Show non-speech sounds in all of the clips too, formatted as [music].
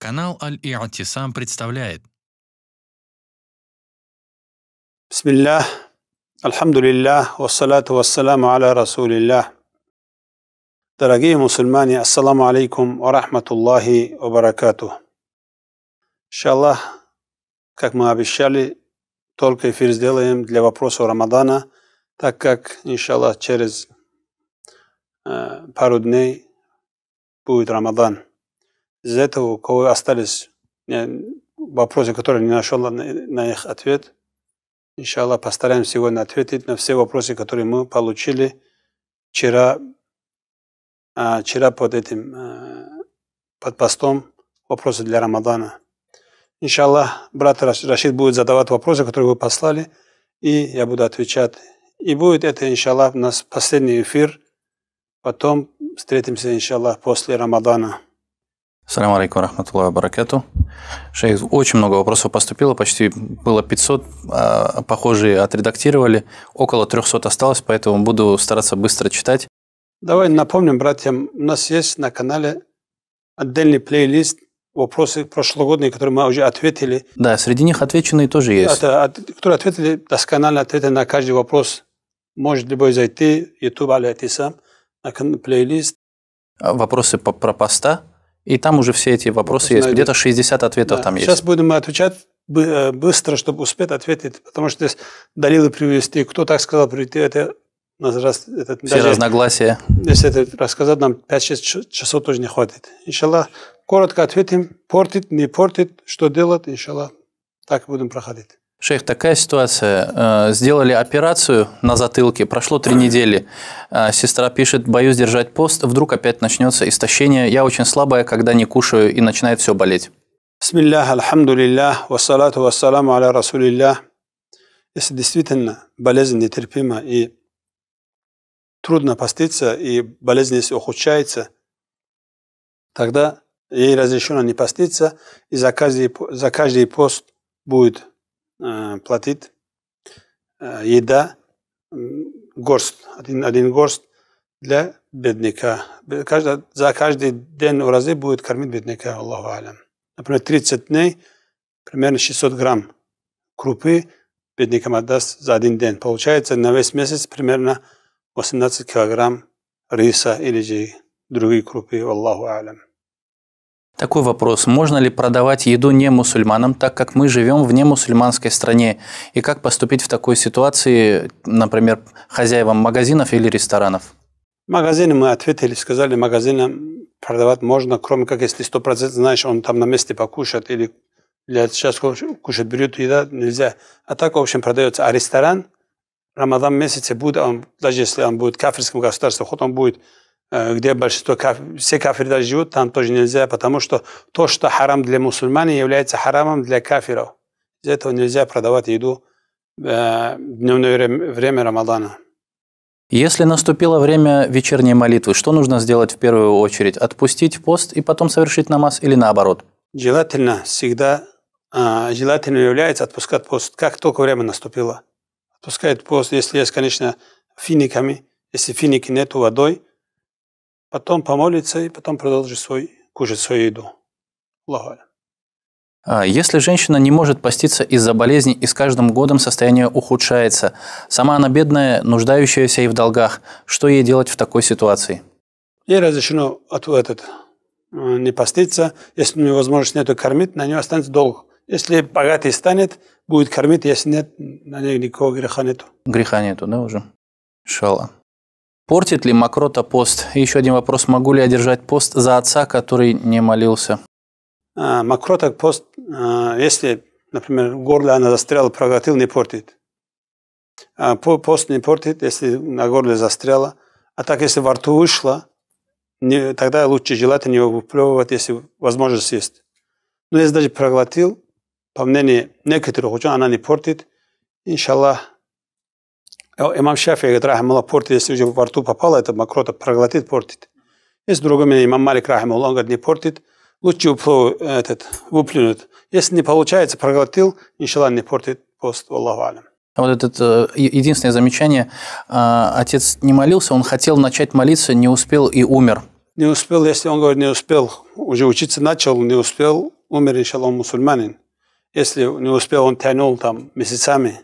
Канал Аль-И'тисам представляет. Бисмиллах, альхамдулиллах, вассалату вассаламу аля расулиллах. Дорогие мусульмане, ассаламу алейкум ва рахматуллахи ва баракату. Иншаллах, как мы обещали, только эфир сделаем для вопросов Рамадана, так как, иншаллах, через э, пару дней будет Рамадан. Из-за этого у кого остались э, вопросы, которые не нашел на их ответ, иншаллах, постараемся сегодня ответить на все вопросы, которые мы получили вчера, а, вчера под этим, э, под постом вопросы для Рамадана. Иншаллах, брат Рашид будет задавать вопросы, которые вы послали, и я буду отвечать. И будет это, иншаллах, у нас последний эфир. Потом встретимся, иншаллах, после Рамадана. Салам алейкум рахматуллах баракату. Шейх, очень много вопросов поступило, почти было 500, а похожие отредактировали, около 300 осталось, поэтому буду стараться быстро читать. Давай напомним, братьям, у нас есть на канале отдельный плейлист вопросы прошлогодние, которые мы уже ответили. Да, среди них отвеченные тоже есть. Это, от, которые ответили, досконально ответили на каждый вопрос. Может любой зайти, YouTube Али Атисам, на плейлист. А вопросы по, про поста и там уже все эти вопросы есть. Где-то 60 ответов да. там есть. Сейчас будем мы отвечать э, быстро, чтобы успеть ответить, потому что здесь Далилы привести, кто так сказал, привести, это нас раз, этот, все даже, разногласия. Если это рассказать, нам 5-6 часов тоже не хватит. Иншаллах, коротко ответим, портит, не портит, что делать, иншаллах, так будем проходить. Шейх, такая ситуация. Э, сделали операцию на затылке, прошло три [clears throat] недели. Э, сестра пишет, боюсь держать пост, вдруг опять начнется истощение. Я очень слабая, когда не кушаю и начинает все болеть. Бисмиллях, альхамдулиллях, вассалату вассаламу аля расулиллях. Если действительно болезнь нетерпима и трудно поститься, и болезнь если ухудшается, тогда ей разрешено не поститься, и за каждый, за каждый пост будет Э, платит э, еда горст, один, один горст для бедняка. Каждый, за каждый день уразы будет кормить бедняка, Аллаху Алям. Например, 30 дней, примерно 600 грамм крупы бедникам отдаст за один день. Получается на весь месяц примерно 18 килограмм риса или же другие крупы, Аллаху Алям. Такой вопрос. Можно ли продавать еду не мусульманам, так как мы живем в немусульманской стране? И как поступить в такой ситуации, например, хозяевам магазинов или ресторанов? Магазины мы ответили, сказали, магазинам продавать можно, кроме как если сто процентов знаешь, он там на месте покушает или, или сейчас кушает берет еда, нельзя. А так, в общем, продается. А ресторан, Рамадан месяце будет, он, даже если он будет кафирским государством, хоть он будет Э, где большинство, все кафиры даже живут, там тоже нельзя, потому что то, что харам для мусульман, является харамом для кафиров. Из за этого нельзя продавать еду в э, дневное время Рамадана. Если наступило время вечерней молитвы, что нужно сделать в первую очередь? Отпустить пост и потом совершить намаз или наоборот? Желательно всегда, а, желательно является отпускать пост, как только время наступило. Отпускает пост, если есть, конечно, финиками, если финики нету водой – потом помолится и потом продолжит свой, кушать свою еду. Аллаху а если женщина не может поститься из-за болезни и с каждым годом состояние ухудшается, сама она бедная, нуждающаяся и в долгах, что ей делать в такой ситуации? Ей разрешено от, этот, э, не поститься. Если у нее возможности нету кормить, на нее останется долг. Если богатый станет, будет кормить, если нет, на ней никакого греха нету. Греха нету, да, уже? Шала. Портит ли макрота пост? И еще один вопрос. Могу ли я держать пост за отца, который не молился? А, макрота пост, а, если, например, горло она застряла, проглотил, не портит. А пост не портит, если на горле застряла. А так, если во рту вышла, тогда лучше желательно его выплевывать, если возможность есть. Но если даже проглотил, по мнению некоторых ученых, она не портит. Иншаллах, Imam э, Šafija говорит, рахмалла, портит, если уже во рту попало, это мокрота проглотит, портит. Если другой мнение, имам Малик, рахмалла, он говорит, не портит, лучше уплю, э, этот, выплюнет. Если не получается, проглотил, иншалла, не портит пост, Аллаху алям. А вот это э, единственное замечание, отец не молился, он хотел начать молиться, не успел и умер. Не успел, если он говорит, не успел, уже учиться начал, не успел, умер, иншалла, он мусульманин. Если не успел, он тянул там месяцами,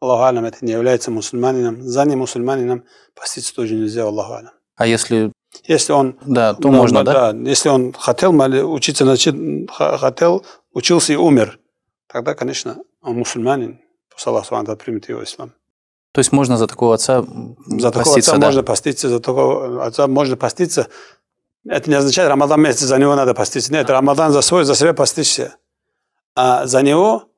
Аллаху алям, это не является мусульманином. За не мусульманином поститься тоже нельзя, Аллаху алям. А если... Если он... Да, то ну, можно, да? Да, если он хотел учиться, значит, хотел, учился и умер, тогда, конечно, он мусульманин. Пусть Аллах Субтитры примет его ислам. То есть можно за такого отца За такого поститься, отца да? можно поститься, за такого отца можно поститься. Это не означает, Рамадан месяц за него надо поститься. Нет, Рамадан за свой, за себя постишься. А за него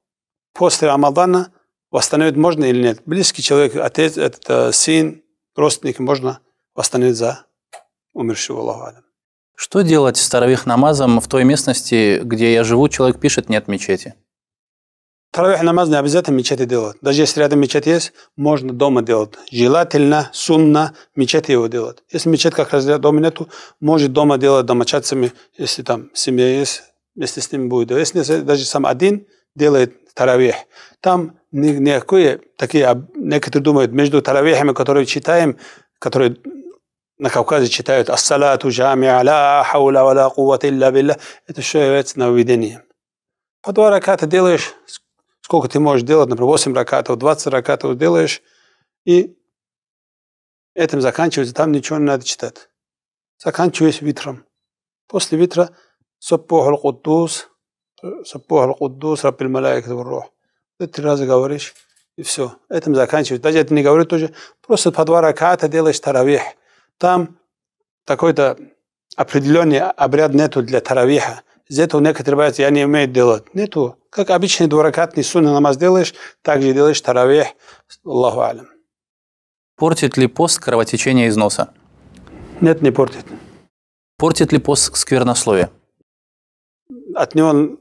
после Рамадана – Восстановить можно или нет? Близкий человек, отец, этот э, сын, родственник, можно восстановить за умершего Аллаху Что делать с таравих намазом в той местности, где я живу, человек пишет, нет мечети? Таравих намаз не обязательно мечети делать. Даже если рядом мечеть есть, можно дома делать. Желательно, сунна, мечеть его делать. Если мечеть как раз дома нету, может дома делать домочадцами, если там семья есть, вместе с ним будет. Если даже сам один делает таравих, там никакие такие, некоторые думают, между таравихами, которые читаем, которые на Кавказе читают «Ассалату джамиа ла хаула ва ла кувата илля билля» это все является нововведением. По два раката делаешь, сколько ты можешь делать, например, 8 ракатов, 20 ракатов делаешь, и этим заканчивается, там ничего не надо читать. Заканчиваешь витром. После витра «Саппуху аль-Куддус», «Саппуху аль-Куддус, Раббил Малайкат ну, ты три раза говоришь, и все. Этим заканчиваешь. Даже это не говорю тоже. Просто по два раката делаешь таравих. Там такой-то определенный обряд нету для таравиха. Из этого некоторые боятся, я не умею делать. Нету. Как обычный дуракатный сунна намаз делаешь, так же делаешь таравих. Аллаху алям. Портит ли пост кровотечение из носа? Нет, не портит. Портит ли пост сквернословие? От него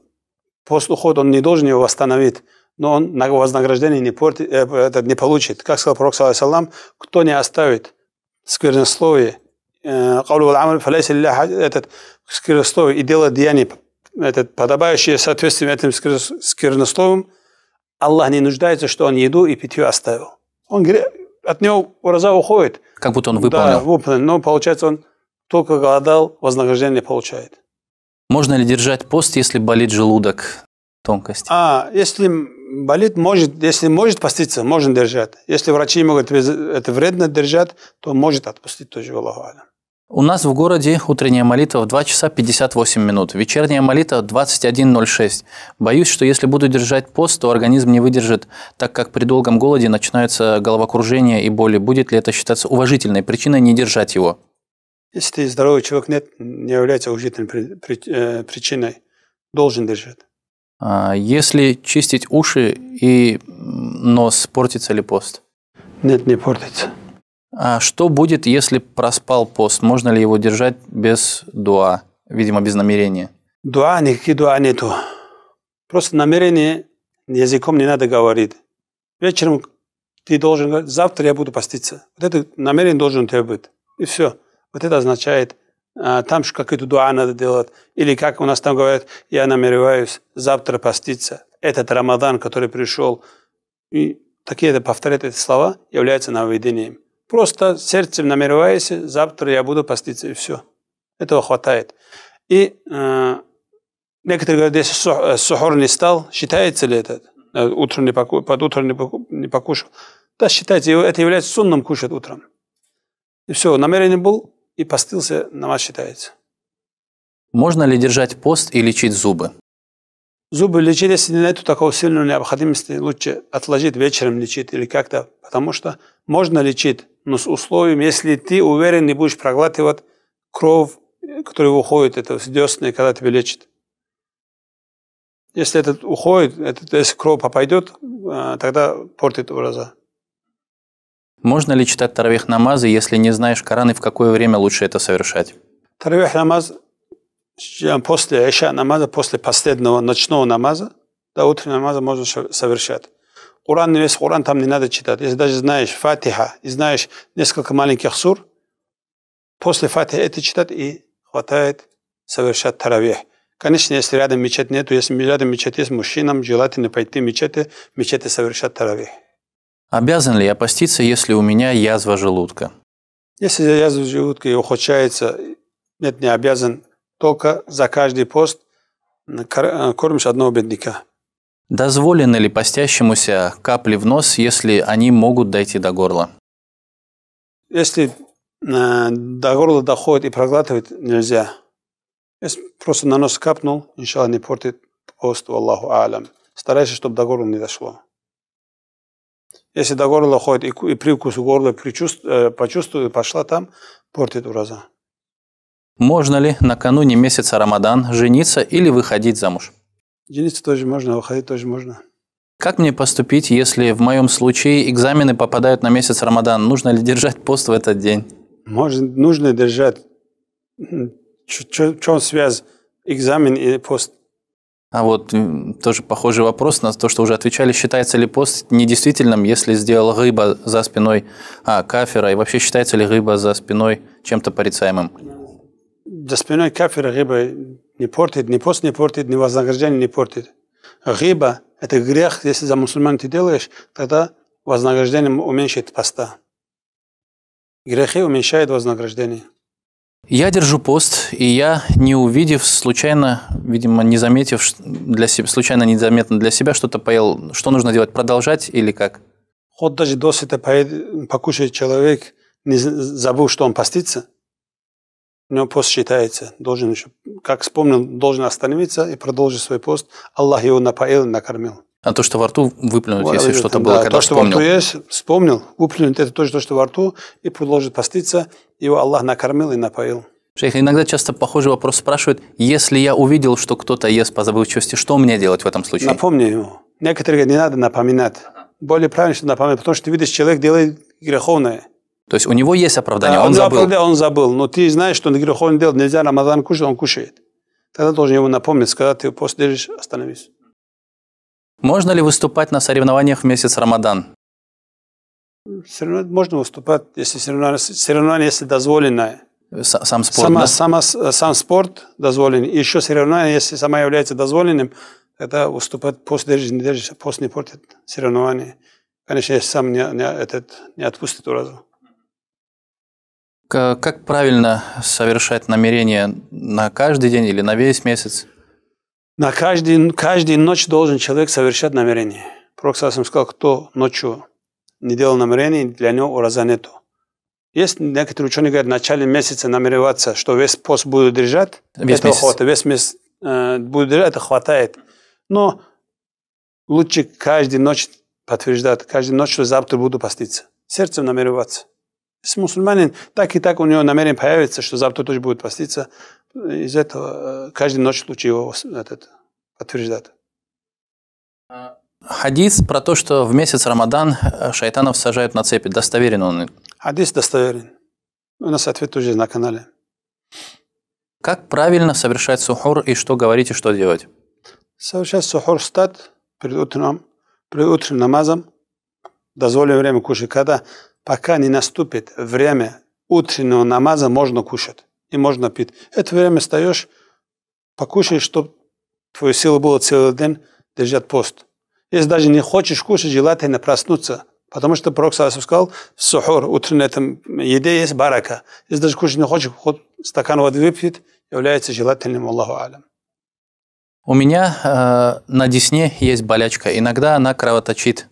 пост уход, он не должен его восстановить но он вознаграждение не, портит, э, это не получит. Как сказал пророк, саллам, кто не оставит сквернословие, э, этот сквернословие и делает деяния, этот, подобающие соответствие этим сквернословием, Аллах не нуждается, что он еду и питье оставил. Он от него ураза уходит. Как будто он выполнил. Да, выполнил, но получается он только голодал, вознаграждение получает. Можно ли держать пост, если болит желудок? тонкости? А, если болит, может, если может поститься, можно держать. Если врачи могут это вредно держать, то может отпустить тоже Аллаху у нас в городе утренняя молитва в 2 часа 58 минут, вечерняя молитва в 21.06. Боюсь, что если буду держать пост, то организм не выдержит, так как при долгом голоде начинаются головокружения и боли. Будет ли это считаться уважительной причиной не держать его? Если ты здоровый человек, нет, не является уважительной э, причиной. Должен держать. А, если чистить уши и нос, портится ли пост? Нет, не портится. А что будет, если проспал пост? Можно ли его держать без дуа? Видимо, без намерения. Дуа, никаких дуа нету. Просто намерение языком не надо говорить. Вечером ты должен говорить, завтра я буду поститься. Вот это намерение должен у тебя быть. И все. Вот это означает – а, там же какую-то дуа надо делать. Или как у нас там говорят, я намереваюсь завтра поститься. Этот Рамадан, который пришел, и такие это повторяют эти слова, является нововведением. Просто сердцем намереваясь, завтра я буду поститься, и все. Этого хватает. И э, некоторые говорят, если сух, э, сухор не стал, считается ли это? Э, утро не поку, под утро не, поку, не покушал. Да, считается, это является сунным кушать утром. И все, намерение был, и постился, намаз считается. Можно ли держать пост и лечить зубы? Зубы лечить, если не нету такого сильного необходимости, лучше отложить вечером лечить или как-то, потому что можно лечить, но с условием, если ты уверен не будешь проглатывать кровь, которая уходит, это с десны, когда тебя лечат. Если этот уходит, это, если кровь попадет, э, тогда портит образа. Можно ли читать тарвих намазы, если не знаешь Коран и в какое время лучше это совершать? Тарвих намаз после айша намаза, после последнего ночного намаза, до утреннего намаза можно совершать. Уран, весь Уран там не надо читать. Если даже знаешь Фатиха и знаешь несколько маленьких сур, после Фатиха это читать и хватает совершать таравих. Конечно, если рядом мечеть нету, если рядом мечеть есть мужчинам, желательно пойти в мечети, мечети совершать таравих. Обязан ли я поститься, если у меня язва желудка? Если язва желудка и ухудшается, нет, не обязан. Только за каждый пост э, кормишь одного бедняка. Дозволены ли постящемуся капли в нос, если они могут дойти до горла? Если э, до горла доходит и проглатывать нельзя. Если просто на нос капнул, иншалла не портит пост, Аллаху алям. Старайся, чтобы до горла не дошло. Если до горла ходит и, и привкус горла э, почувствует, пошла там, портит ураза. Можно ли накануне месяца Рамадан жениться или выходить замуж? Жениться тоже можно, а выходить тоже можно. Как мне поступить, если в моем случае экзамены попадают на месяц Рамадан? Нужно ли держать пост в этот день? Можно, нужно держать. чем связь экзамен и пост? А вот тоже похожий вопрос на то, что уже отвечали, считается ли пост недействительным, если сделал рыба за спиной а, кафера, и вообще считается ли рыба за спиной чем-то порицаемым? За спиной кафера рыба не портит, ни пост не портит, ни вознаграждение не портит. Рыба – это грех, если за мусульман ты делаешь, тогда вознаграждение уменьшит поста. Грехи уменьшают вознаграждение. Я держу пост, и я, не увидев, случайно, видимо, не заметив для себя, случайно незаметно для себя что-то поел. Что нужно делать, продолжать или как? Вот даже до ты поед, покушает человек, не забыл, что он постится, у него пост считается. Должен еще, как вспомнил, должен остановиться и продолжить свой пост. Аллах его напоил накормил. А то, что во рту выплюнуть, если что-то было, да, когда то, что вспомнил. во рту есть, вспомнил, выплюнуть, это тоже то, что во рту, и продолжит поститься, его Аллах накормил и напоил. Шейх, иногда часто похожий вопрос спрашивают, если я увидел, что кто-то ест по забывчивости, что мне делать в этом случае? Напомни ему. Некоторые говорят, не надо напоминать. Более правильно, что напоминать, потому что ты видишь, человек делает греховное. То есть у него есть оправдание, да, он, он забыл. Оправдание, он забыл, но ты знаешь, что он греховное делает, нельзя Рамадан кушать, он кушает. Тогда должен ему напомнить, сказать, ты пост держишь, остановись. Можно ли выступать на соревнованиях в месяц Рамадан? Можно выступать, если соревнование, соревнование если дозволено. сам спорт, сама, да? сама, сам спорт дозволен. И еще соревнование, если сама является дозволенным, тогда выступать после держи не держишь, после не портит соревнование. Конечно, если сам не, не, этот, не отпустит уразу. Как правильно совершать намерение на каждый день или на весь месяц? На каждый, каждую ночь должен человек совершать намерение. Пророк Сасам сказал, кто ночью не делал намерений, для него ураза нету. Есть некоторые ученые говорят, в начале месяца намереваться, что весь пост будет держать, весь этого месяц. хватает. Весь месяц э, будет держать, это хватает. Но лучше каждую ночь подтверждать, каждую ночь, что завтра буду поститься. Сердцем намереваться. Если мусульманин так и так у него намерен появится, что завтра тоже будет поститься, из этого каждый ночь лучше его этот, подтверждать. Хадис про то, что в месяц Рамадан шайтанов сажают на цепи. Достоверен он? Хадис достоверен. У нас ответ тоже на канале. Как правильно совершать сухур и что говорить и что делать? Совершать сухур стат перед утром, перед утренним намазом. Дозволим время кушать. Когда пока не наступит время утреннего намаза, можно кушать и можно пить. Это время встаешь, покушаешь, чтобы твою силу было целый день держать пост. Если даже не хочешь кушать, желательно проснуться. Потому что Пророк Саасов сказал, в сухур, утреннем этом есть барака. Если даже кушать не хочешь, хоть стакан воды выпьет, является желательным, Аллаху алям. У меня э, на десне есть болячка. Иногда она кровоточит.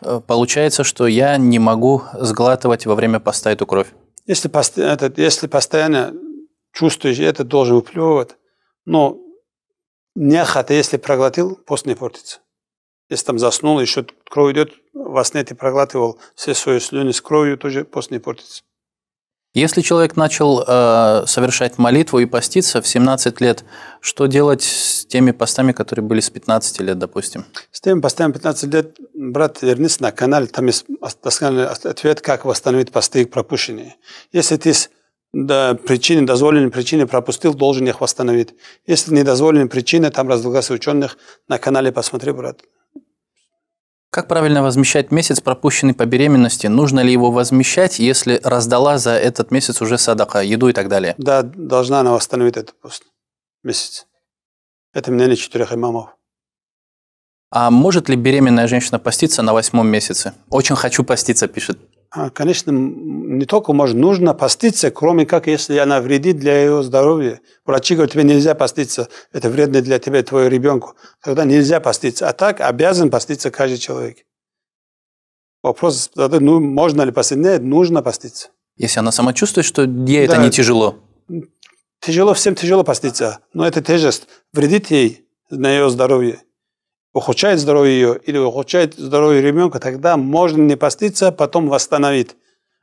Э, получается, что я не могу сглатывать во время поста эту кровь. Если, пост, это, если постоянно чувствуешь это, должен выплевывать, но неохота, если проглотил, пост не портится. Если там заснул, еще кровь идет, во сне ты проглатывал все свои слюни с кровью, тоже пост не портится. Если человек начал э, совершать молитву и поститься в 17 лет, что делать с теми постами, которые были с 15 лет, допустим? С теми постами 15 лет, брат, вернись на канал, там есть ответ, как восстановить посты пропущенные. Если ты да, причины, дозволенные причины пропустил, должен их восстановить. Если не недозволенные причины, там разлагаться ученых, на канале посмотри, брат. Как правильно возмещать месяц, пропущенный по беременности? Нужно ли его возмещать, если раздала за этот месяц уже садаха еду и так далее? Да, должна она восстановить этот пост месяц. Это мнение четырех имамов. А может ли беременная женщина поститься на восьмом месяце? Очень хочу поститься, пишет а, конечно, не только можно, нужно поститься, кроме как, если она вредит для ее здоровья. Врачи говорят, тебе нельзя поститься, это вредно для тебя, твоего ребенка Тогда нельзя поститься. А так обязан поститься каждый человек. Вопрос, ну, можно ли поститься? Нет, нужно поститься. Если она сама чувствует, что ей да, это не тяжело. Тяжело, всем тяжело поститься, но это тяжесть вредит ей на ее здоровье ухудшает здоровье ее или ухудшает здоровье ребенка, тогда можно не поститься, а потом восстановить.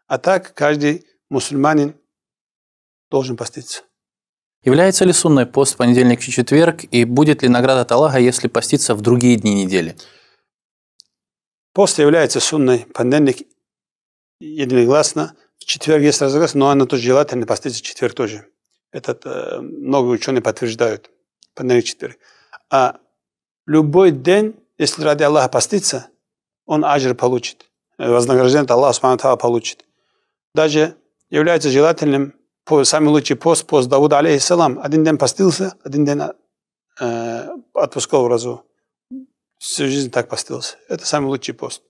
А так каждый мусульманин должен поститься. Является ли сунный пост в понедельник и четверг, и будет ли награда от Аллаха, если поститься в другие дни недели? Пост является сунной, понедельник единогласно, в четверг есть разглас, но она тоже желательно поститься в четверг тоже. Это э, многие ученые подтверждают, понедельник-четверг. А любой день, если ради Аллаха поститься, он аджир получит, э, вознаграждение Аллах Субхану получит. Даже является желательным самый лучший пост, пост Давуда, алейхиссалам. Один день постился, один день э, отпускал в разу. Всю жизнь так постился. Это самый лучший пост.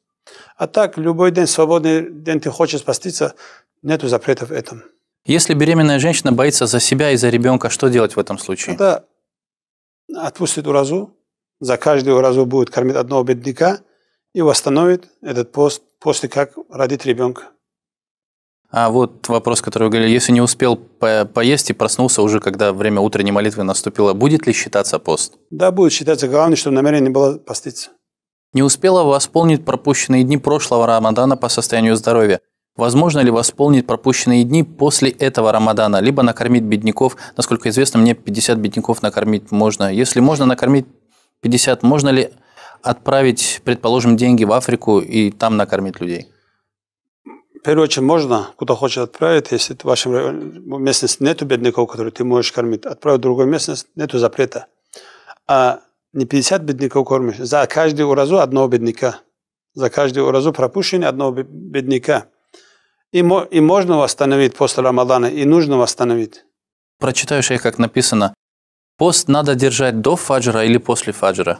А так, любой день, свободный день ты хочешь поститься, нету запретов в этом. Если беременная женщина боится за себя и за ребенка, что делать в этом случае? Тогда отпустит уразу, за каждую разу будет кормить одного бедняка и восстановит этот пост после как родит ребенка. А вот вопрос, который вы говорили, если не успел по поесть и проснулся уже, когда время утренней молитвы наступило, будет ли считаться пост? Да, будет считаться. Главное, чтобы намерение было поститься. Не успела восполнить пропущенные дни прошлого Рамадана по состоянию здоровья. Возможно ли восполнить пропущенные дни после этого Рамадана, либо накормить бедняков? Насколько известно, мне 50 бедняков накормить можно. Если можно накормить 50, можно ли отправить, предположим, деньги в Африку и там накормить людей? В первую очередь можно, куда хочешь отправить, если в вашем местности нет бедняков, которые ты можешь кормить, отправить в другую местность, нет запрета. А не 50 бедняков кормишь, за каждый уразу одного бедняка. За каждый уразу пропущение одного бедняка. И, и можно восстановить после Рамадана, и нужно восстановить. Прочитаю, шейх, как написано. Пост надо держать до фаджра или после фаджра?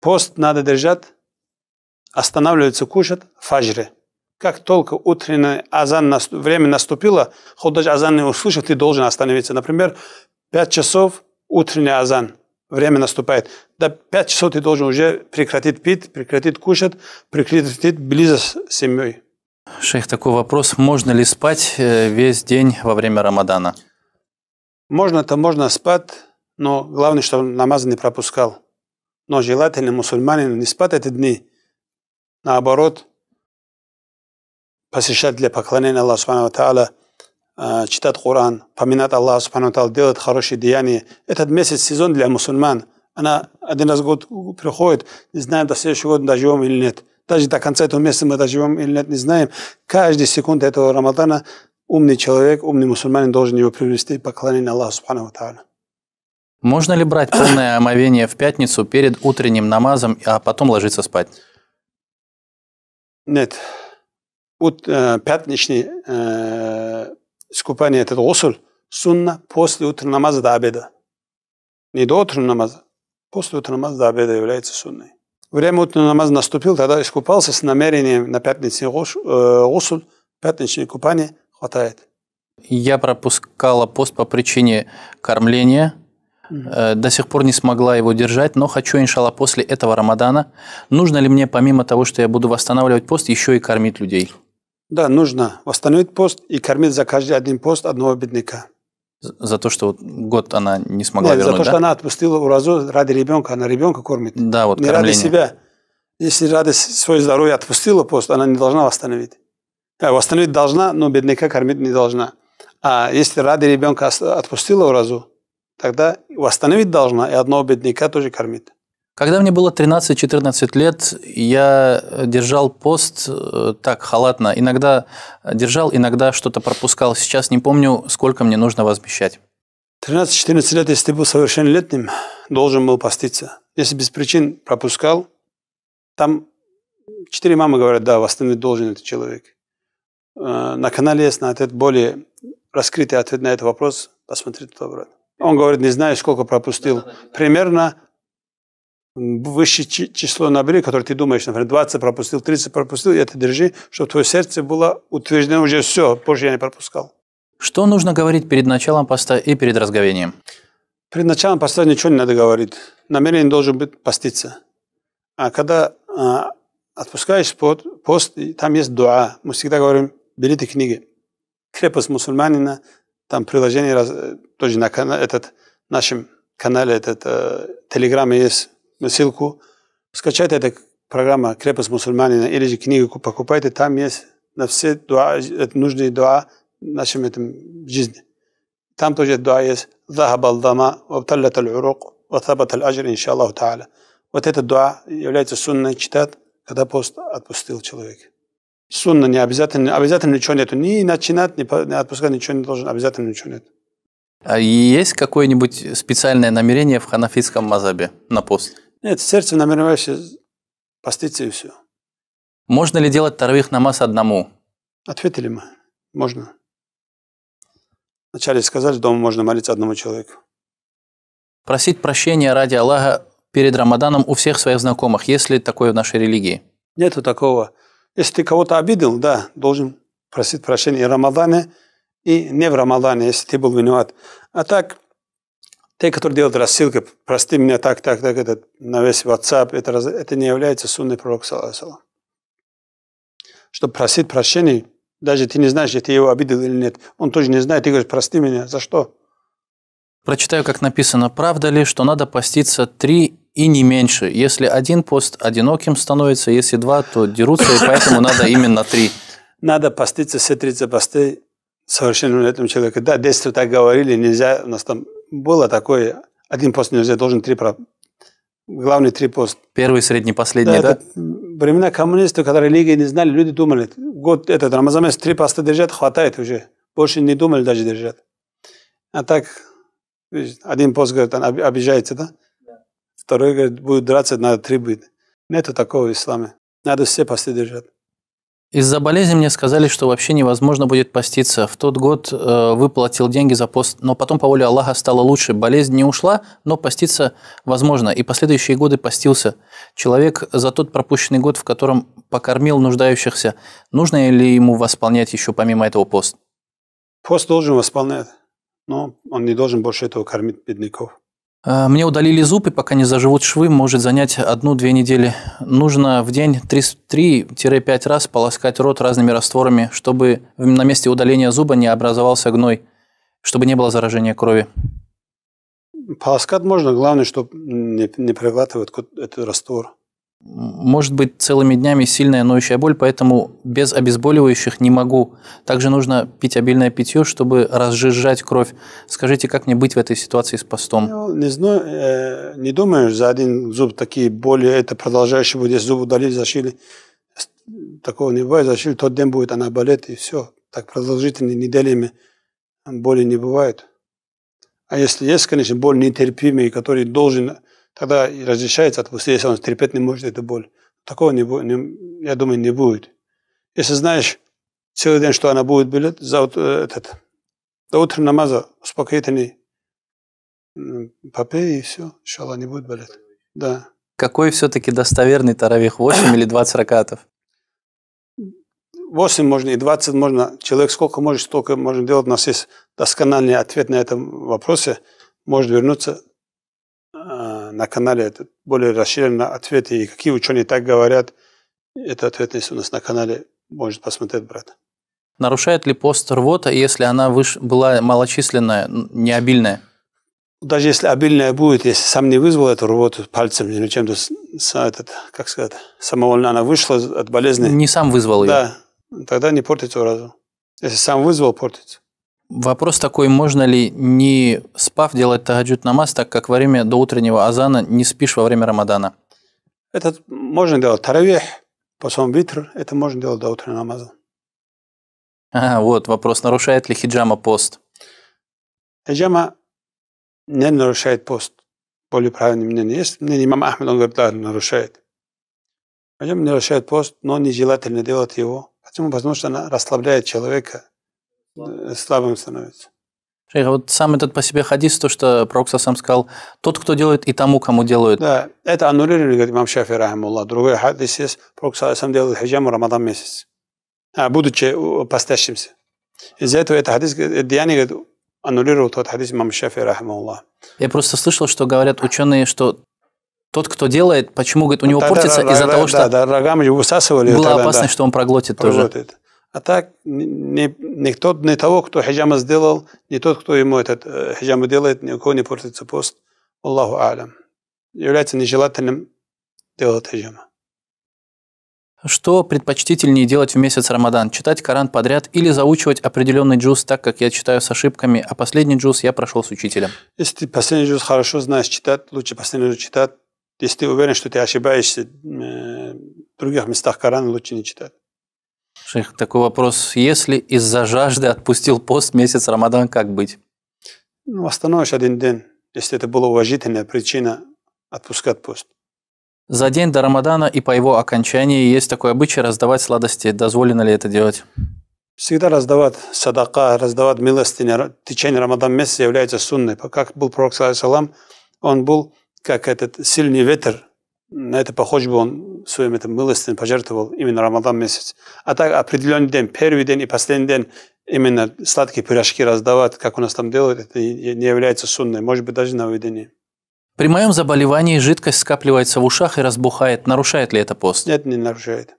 Пост надо держать, останавливаются кушать в фаджре. Как только утренний азан, время наступило, хоть даже азан не услышал, ты должен остановиться. Например, 5 часов утренний азан, время наступает. До 5 часов ты должен уже прекратить пить, прекратить кушать, прекратить близость с семьей. Шейх, такой вопрос. Можно ли спать э, весь день во время Рамадана? Можно-то можно спать, но главное, чтобы намаз не пропускал. Но желательно мусульманину не спать эти дни. Наоборот, посещать для поклонения Аллаху Субхану Тааля, э, читать Коран, поминать Аллаха Субхану Тааля, делать хорошие деяния. Этот месяц сезон для мусульман. Она один раз в год приходит, не знаем, до следующего года доживем или нет. Даже до конца этого месяца мы доживем или нет, не знаем. Каждый секунд этого Рамадана умный человек, умный мусульманин должен его привести к поклонению Аллаху Субхану Тааля. Можно ли брать полное омовение в пятницу перед утренним намазом, а потом ложиться спать? Нет. Вот э, пятничный э, искупание, этот гусуль, сунна после утреннего намаза до обеда. Не до утреннего намаза. После утреннего намаза до обеда является сунной. Время утреннего намаза наступил, тогда искупался с намерением на пятничный гусуль, э, пятничное купание – хватает? Я пропускала пост по причине кормления. mm До сих пор не смогла его держать, но хочу, иншалла, после этого Рамадана. Нужно ли мне, помимо того, что я буду восстанавливать пост, еще и кормить людей? Да, нужно восстановить пост и кормить за каждый один пост одного бедняка. За то, что вот год она не смогла Нет, вернуть, за то, да? что она отпустила уразу ради ребенка, она ребенка кормит. Да, вот Не кормление. ради себя. Если ради своего здоровья отпустила пост, она не должна восстановить. Восстановить должна, но бедняка кормить не должна. А если ради ребенка отпустила уразу, тогда восстановить должна, и одного бедняка тоже кормит. Когда мне было 13-14 лет, я держал пост э, так халатно. Иногда держал, иногда что-то пропускал. Сейчас не помню, сколько мне нужно возмещать. 13-14 лет, если ты был совершеннолетним, должен был поститься. Если без причин пропускал, там четыре мамы говорят, да, восстановить должен этот человек. Э, на канале есть на этот более раскрытый ответ на этот вопрос. Посмотрите, туда, брат. Он говорит, не знаю, сколько пропустил. Примерно высшее число набери, которое ты думаешь, например, 20 пропустил, 30 пропустил, и это держи, чтобы твое сердце было утверждено уже все, позже я не пропускал. Что нужно говорить перед началом поста и перед разговением? Перед началом поста ничего не надо говорить. Намерение должен быть поститься. А когда а, отпускаешь пост, пост, там есть дуа. Мы всегда говорим берите книги. Крепость мусульманина, там приложение, тоже на канале, этот, нашем канале, этот, э, телеграмме есть ссылку. Скачайте эту программу «Крепость мусульманина» или же книгу покупайте, там есть на все дуа, нужные дуа в нашем этом жизни. Там тоже дуа есть «Захаб Дама вабталлат аль-урук, ватабат аль-аджр, иншаллаху та'аля». Вот эта дуа является сунной читать, когда пост отпустил человека. Сунна не обязательно, обязательно ничего нету. Ни начинать, ни отпускать ничего не должен, обязательно ничего нет. А есть какое-нибудь специальное намерение в ханафитском мазабе на пост? Нет, сердце намереваешься поститься и все. Можно ли делать тарвих намаз одному? Ответили мы. Можно. Вначале сказали, дома можно молиться одному человеку. Просить прощения ради Аллаха перед Рамаданом у всех своих знакомых. Есть ли такое в нашей религии? Нету такого. Если ты кого-то обидел, да, должен просить прощения и в Рамадане, и не в Рамадане, если ты был виноват. А так, те, которые делают рассылки, прости меня так, так, так, это на весь WhatsApp, это, это не является сунной пророка, саллаху Чтобы просить прощения, даже ты не знаешь, ты его обидел или нет. Он тоже не знает, ты говоришь, прости меня, за что? Прочитаю, как написано. Правда ли, что надо поститься три и не меньше. Если один пост одиноким становится, если два, то дерутся, и поэтому надо именно три. Надо поститься все 30 посты совершеннолетнему человеку. Да, детстве так говорили, нельзя, у нас там было такое, один пост нельзя, должен три про. главный три пост. Первый, средний, последний, да? да? Времена коммунистов, когда религии не знали, люди думали, год этот Рамазан месяц три поста держат, хватает уже. Больше не думали даже держать. А так, один пост, говорит, обижается, да? Второй говорит, будет драться, надо три Нету такого в исламе. Надо все посты держать. Из-за болезни мне сказали, что вообще невозможно будет поститься. В тот год э, выплатил деньги за пост, но потом по воле Аллаха стало лучше. Болезнь не ушла, но поститься возможно. И последующие годы постился. Человек за тот пропущенный год, в котором покормил нуждающихся, нужно ли ему восполнять еще помимо этого пост? Пост должен восполнять, но он не должен больше этого кормить бедняков. А, мне удалили зуб, и пока не заживут швы, может занять одну-две недели. Нужно в день 3-5 раз полоскать рот разными растворами, чтобы на месте удаления зуба не образовался гной, чтобы не было заражения крови. Полоскать можно, главное, чтобы не, не прихватывать этот раствор может быть целыми днями сильная ноющая боль, поэтому без обезболивающих не могу. Также нужно пить обильное питье, чтобы разжижать кровь. Скажите, как мне быть в этой ситуации с постом? Ну, не знаю, э, не думаю, за один зуб такие боли, это продолжающие будет, зуб удалили, зашили. Такого не бывает, зашили, тот день будет, она болит, и все. Так продолжительными неделями боли не бывает. А если есть, конечно, боль нетерпимая, который должен Тогда разрешается отпустить, если он терпеть не может эту боль. Такого, не, не, я думаю, не будет. Если знаешь целый день, что она будет болеть, за, э, этот, до утра намаза успокоительный попей, и все, иншалла, не будет болеть. Да. Какой все-таки достоверный таравих, 8 или 20 ракатов? 8 можно и 20 можно. Человек сколько может, столько можно делать. У нас есть доскональный ответ на этом вопросе. Может вернуться на канале более расширенно ответы, и какие ученые так говорят, это ответ есть у нас на канале, может посмотреть брат. Нарушает ли пост рвота, если она выш... была малочисленная, не обильная? Даже если обильная будет, если сам не вызвал эту рвоту пальцем или чем-то, этот, как сказать, самовольно она вышла от болезни. Не сам вызвал ее? Да, тогда не портится сразу. Если сам вызвал, портится. Вопрос такой, можно ли не спав делать тагаджуд намаз, так как во время до утреннего азана не спишь во время Рамадана? Это можно делать таравих, потом витр, это можно делать до утреннего намаза. А, вот вопрос, нарушает ли хиджама пост? Хиджама не нарушает пост. Более правильное мнение есть. Мнение имам Ахмед, он говорит, да, нарушает. Хиджама нарушает пост, но нежелательно делать его. Почему? Потому что она расслабляет человека, Э, слабым становится. Шейх, вот сам этот по себе хадис, то, что Пророк сам сказал, тот, кто делает, и тому, кому делают. Да, это аннулирует говорит имам Шафи, рахимуллах. Другой хадис есть, Пророк сам делает хиджам в Рамадан месяц, а, будучи э, постящимся. Из-за этого этот хадис, э, Диани говорит, аннулировал тот хадис имам Шафи, рахимуллах. Я просто слышал, что говорят ученые, что тот, кто делает, почему, говорит, у ну, него портится из-за того, что да, да, рогам его высасывали, была тогда, опасность, да. что он проглотит, проглотит. тоже. А так не, никто, не того, кто хиджама сделал, не тот, кто ему этот э, хиджама делает, ни у кого не портится пост. Аллаху алям. Является нежелательным делать хиджама. Что предпочтительнее делать в месяц Рамадан? Читать Коран подряд или заучивать определенный джуз, так как я читаю с ошибками, а последний джуз я прошел с учителем? Если ты последний джуз хорошо знаешь читать, лучше последний джуз читать. Если ты уверен, что ты ошибаешься э, в других местах Корана, лучше не читать. Шейх, такой вопрос. Если из-за жажды отпустил пост месяц Рамадан, как быть? Ну, остановишь один день, если это была уважительная причина отпускать пост. За день до Рамадана и по его окончании есть такой обычай раздавать сладости. Дозволено ли это делать? Всегда раздавать садака, раздавать милостыня в течение Рамадан месяца является сунной. Как был пророк, салам, он был как этот сильный ветер, на это похож бы он своим этом милостин пожертвовал именно Рамадан месяц. А так определенный день, первый день и последний день именно сладкие пирожки раздавать, как у нас там делают, это не является сунной, может быть, даже нововведение. При моем заболевании жидкость скапливается в ушах и разбухает. Нарушает ли это пост? Нет, не нарушает.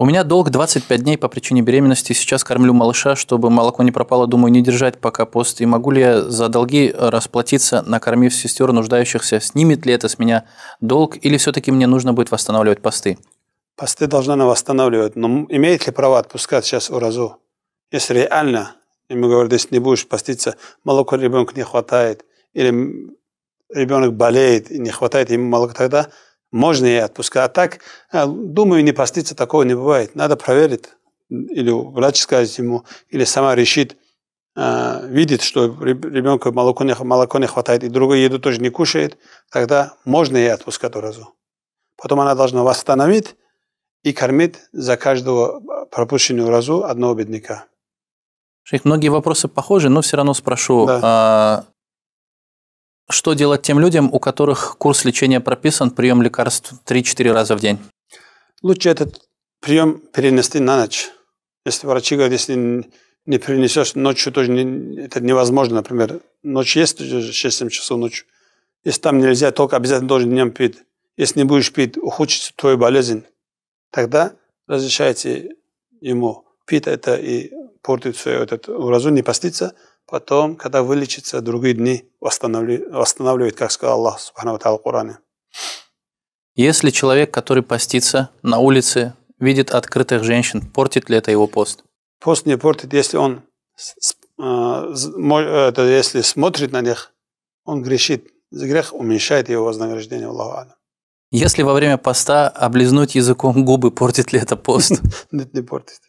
У меня долг 25 дней по причине беременности. Сейчас кормлю малыша, чтобы молоко не пропало, думаю, не держать пока пост. И могу ли я за долги расплатиться, накормив сестер нуждающихся? Снимет ли это с меня долг или все-таки мне нужно будет восстанавливать посты? Посты должна она восстанавливать, но имеет ли право отпускать сейчас уразу? Если реально, ему говорят, если не будешь поститься, молоко ребенку не хватает, или ребенок болеет и не хватает ему молока, тогда можно ей отпускать, А так, а, думаю, не поститься такого не бывает. Надо проверить. Или врач скажет ему, или сама решит, а, видит, что ребенку молоко не, молоко не хватает, и другую еду тоже не кушает, тогда можно ей отпускать разу. Потом она должна восстановить и кормить за каждого а, пропущенную разу одного бедняка. Шейх, многие вопросы похожи, но все равно спрошу. Да. Что делать тем людям, у которых курс лечения прописан, прием лекарств 3-4 раза в день? Лучше этот прием перенести на ночь. Если врачи говорят, если не перенесешь ночью, тоже не, это невозможно, например. Ночь есть, 6-7 часов ночью. Если там нельзя, только обязательно должен днем пить. Если не будешь пить, ухудшится твою болезнь. Тогда разрешайте ему пить это и портить свою этот, уразу, не поститься – Потом, когда вылечится, другие дни восстанавливает, как сказал Аллах Субхану в Коране. Если человек, который постится на улице, видит открытых женщин, портит ли это его пост? Пост не портит, если он э, это, если смотрит на них, он грешит. за Грех уменьшает его вознаграждение, Аллаху Если во время поста облизнуть языком губы, портит ли это пост? [laughs] Нет, не портит.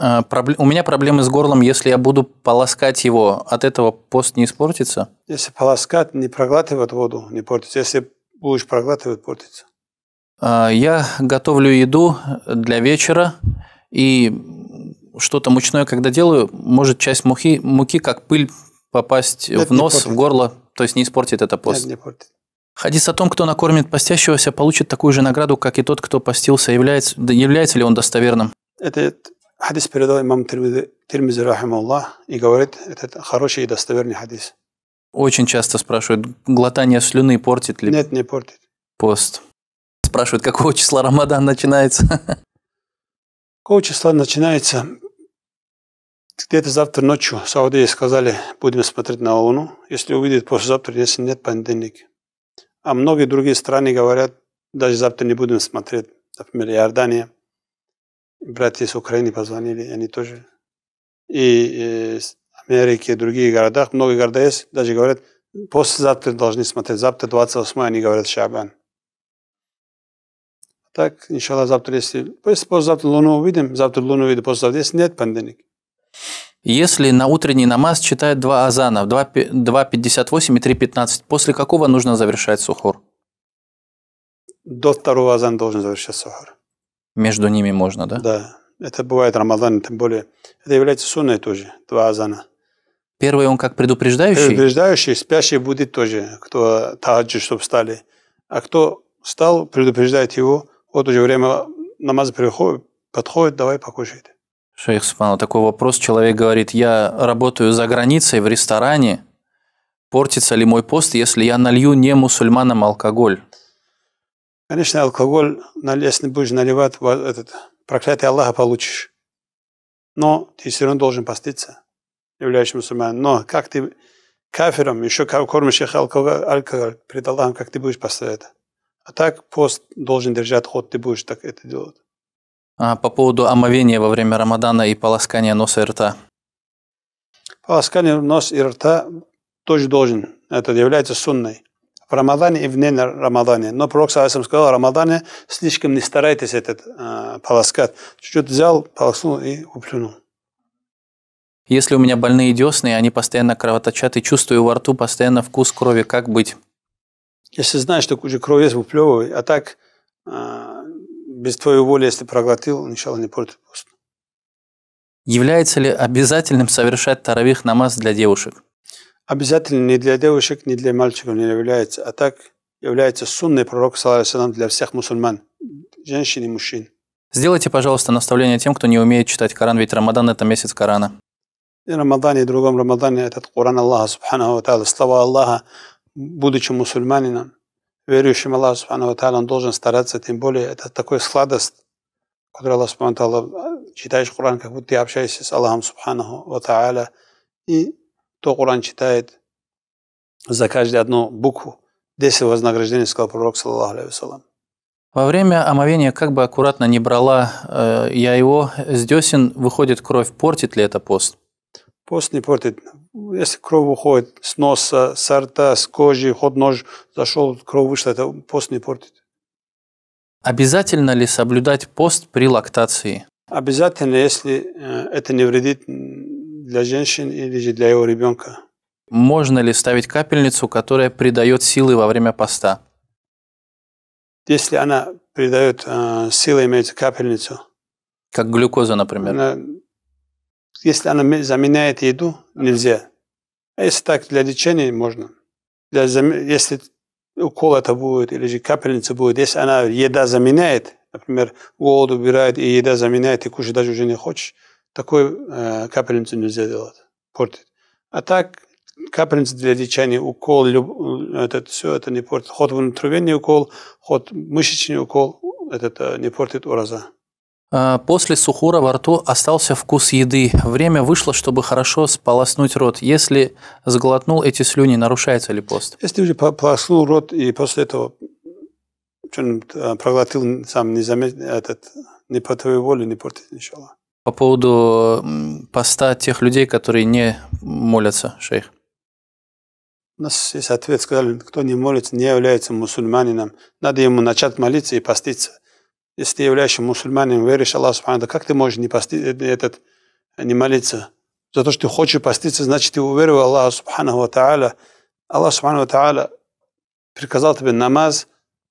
А, у меня проблемы с горлом, если я буду полоскать его, от этого пост не испортится? Если полоскать, не проглатывать воду, не портится. Если будешь проглатывать, портится. А, я готовлю еду для вечера, и что-то мучное, когда делаю, может часть мухи, муки как пыль попасть это в нос, в горло, то есть не испортит это пост. Это не портит. Хадис о том, кто накормит постящегося, получит такую же награду, как и тот, кто постился. Является, да, является ли он достоверным? Это Хадис передал имам Тирмизи Аллах, и говорит, это хороший и достоверный хадис. Очень часто спрашивают, глотание слюны портит ли? Нет, не портит. Пост. Спрашивают, какого числа Рамадан начинается? [laughs] Какого числа начинается? Где-то завтра ночью Саудии сказали, будем смотреть на Луну. Если увидит послезавтра, если нет, понедельник. А многие другие страны говорят, даже завтра не будем смотреть. Например, Иордания – братья из Украины позвонили, они тоже. И из Америки, другие города, много городов есть, даже говорят, послезавтра должны смотреть, завтра 28 они говорят Шабан. Так, иншалла, завтра, если... Послезавтра луну увидим, завтра луну увидим, послезавтра, если нет, пандемик. Если на утренний намаз читают два азана, 2.58 и 3.15, после какого нужно завершать сухор? До второго азана должен завершать сухор. Между ними можно, да? Да. Это бывает Рамадан, тем более. Это является сунной тоже, два азана. Первый он как предупреждающий? Предупреждающий, спящий будет тоже, кто таджи, чтобы встали. А кто встал, предупреждает его, вот уже время намаза приходит, подходит, давай покушай. Шейх Субхану, такой вопрос. Человек говорит, я работаю за границей в ресторане, портится ли мой пост, если я налью не мусульманам алкоголь? Конечно, алкоголь, если будешь наливать, вот этот, проклятый Аллаха получишь. Но ты все равно должен поститься, являешься мусульманином. Но как ты кафиром, еще кормишь их алкоголь, алкоголь перед Аллахом, как ты будешь постать это? А так пост должен держать ход, ты будешь так это делать. А по поводу омовения во время Рамадана и полоскания носа и рта? Полоскание носа и рта тоже должен, это является сунной в Рамадане и вне Рамадане. Но Пророк Саасам сказал, в Рамадане слишком не старайтесь этот э, полоскать. Чуть-чуть взял, полоснул и уплюнул. Если у меня больные десны, они постоянно кровоточат и чувствую во рту постоянно вкус крови, как быть? Если знаешь, что куча крови есть, выплевывай. А так, э, без твоей воли, если проглотил, начало не портит пост. Является ли обязательным совершать таравих намаз для девушек? Обязательно ни для девушек, ни для мальчиков не является, а так является сунный пророк, салам, для всех мусульман, женщин и мужчин. Сделайте, пожалуйста, наставление тем, кто не умеет читать Коран, ведь Рамадан – это месяц Корана. И Рамадан, и другом Рамадане этот Коран Аллаха, Субхану Тааля, слова Аллаха, будучи мусульманином, верующим Аллаху, Субхану Тааля, он должен стараться, тем более это такой сладость, который Аллах, Субхану Тааля, читаешь Коран, как будто ты общаешься с Аллахом, Субхану Тааля, и то Коран читает, за каждую одну букву 10 вознаграждений, сказал пророк, саллаху во время омовения, как бы аккуратно не брала э, я его с десен, выходит кровь, портит ли это пост? Пост не портит. Если кровь уходит с носа, с рта, с кожи, ход нож зашел, кровь вышла, это пост не портит. Обязательно ли соблюдать пост при лактации? Обязательно, если э, это не вредит для женщин или для его ребенка. Можно ли ставить капельницу, которая придает силы во время поста? Если она придает э, силы, имеется капельницу. Как глюкоза, например. Она, если она заменяет еду, нельзя. А если так, для лечения можно. Для, если укол это будет, или же капельница будет, если она еда заменяет, например, голод убирает, и еда заменяет, и кушать даже уже не хочешь, такой э, капельницу нельзя делать, портит. А так, капельница для лечения, укол, люб, э, этот, все это не портит. Хоть внутривенный укол, хоть мышечный укол, это э, не портит ураза. А, после сухура во рту остался вкус еды. Время вышло, чтобы хорошо сполоснуть рот. Если сглотнул эти слюни, нарушается ли пост? Если уже полоснул рот и после этого что э, проглотил, сам не заметил, этот, не по твоей воле, не портит, иншаллах по поводу поста тех людей, которые не молятся, шейх. У нас есть ответ, сказали, кто не молится, не является мусульманином. Надо ему начать молиться и поститься. Если ты являешься мусульманином, веришь Аллах Субхану, как ты можешь не, пости, э, этот, э, не молиться? За то, что ты хочешь поститься, значит, ты уверовал Аллаха Субхану Тааля. Аллах Субхану Тааля приказал тебе намаз,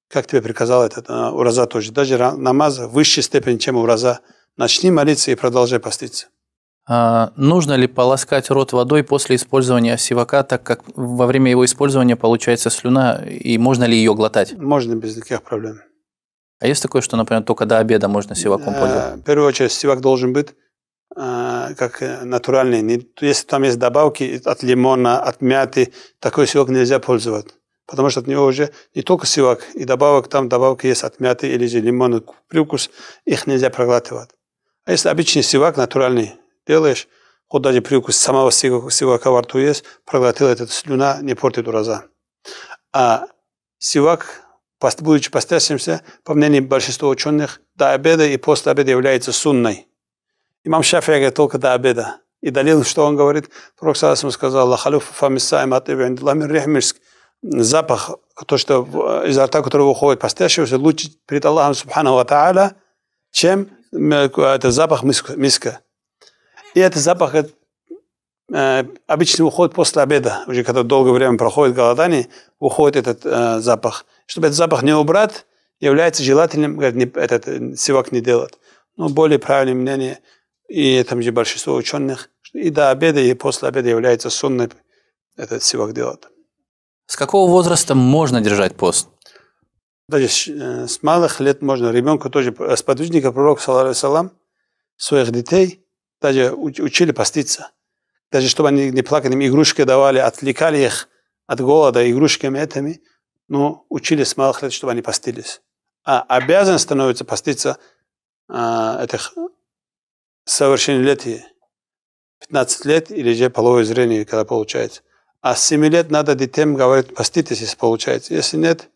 как тебе приказал этот э, ураза тоже. Даже намаз в высшей степени, чем ураза. Начни молиться и продолжай поститься. А, нужно ли полоскать рот водой после использования сивака, так как во время его использования получается слюна, и можно ли ее глотать? Можно без никаких проблем. А есть такое, что, например, только до обеда можно сиваком а, пользоваться? В первую очередь, сивак должен быть а, как э, натуральный. Если там есть добавки от лимона, от мяты, такой сивак нельзя пользоваться. Потому что от него уже не только сивак, и добавок там добавки есть от мяты или же лимона, привкус, их нельзя проглатывать. А если обычный сивак натуральный делаешь, вот даже привкус самого сивака во рту есть, проглотил этот слюна, не портит ураза. А сивак, будучи постящимся, по мнению большинства ученых, до обеда и после обеда является сунной. Имам Шафия говорит только до обеда. И далил, что он говорит, Пророк Саласим сказал, «Лахалюф фамисаим от рихмирск». Запах, то, что изо рта, который выходит постящегося, лучше перед Аллахом Субхану Ва чем это запах миска. И это запах э, э, обычно уходит после обеда, уже когда долгое время проходит голодание, уходит этот э, запах. Чтобы этот запах не убрать, является желательным, говорит, не, этот э, сивак не делать. Но ну, более правильное мнение, и там же большинство ученых, и до обеда, и после обеда является сонной этот сивак делать. С какого возраста можно держать пост? Даже э, с малых лет можно ребенку тоже, э, с подвижника пророка, салам, своих детей, даже учили поститься. Даже чтобы они не плакали, им игрушки давали, отвлекали их от голода игрушками этими, но учили с малых лет, чтобы они постились. А обязан становится поститься а, этих совершеннолетие, 15 лет или же половое зрение, когда получается. А с 7 лет надо детям говорить, поститесь, если получается. Если нет,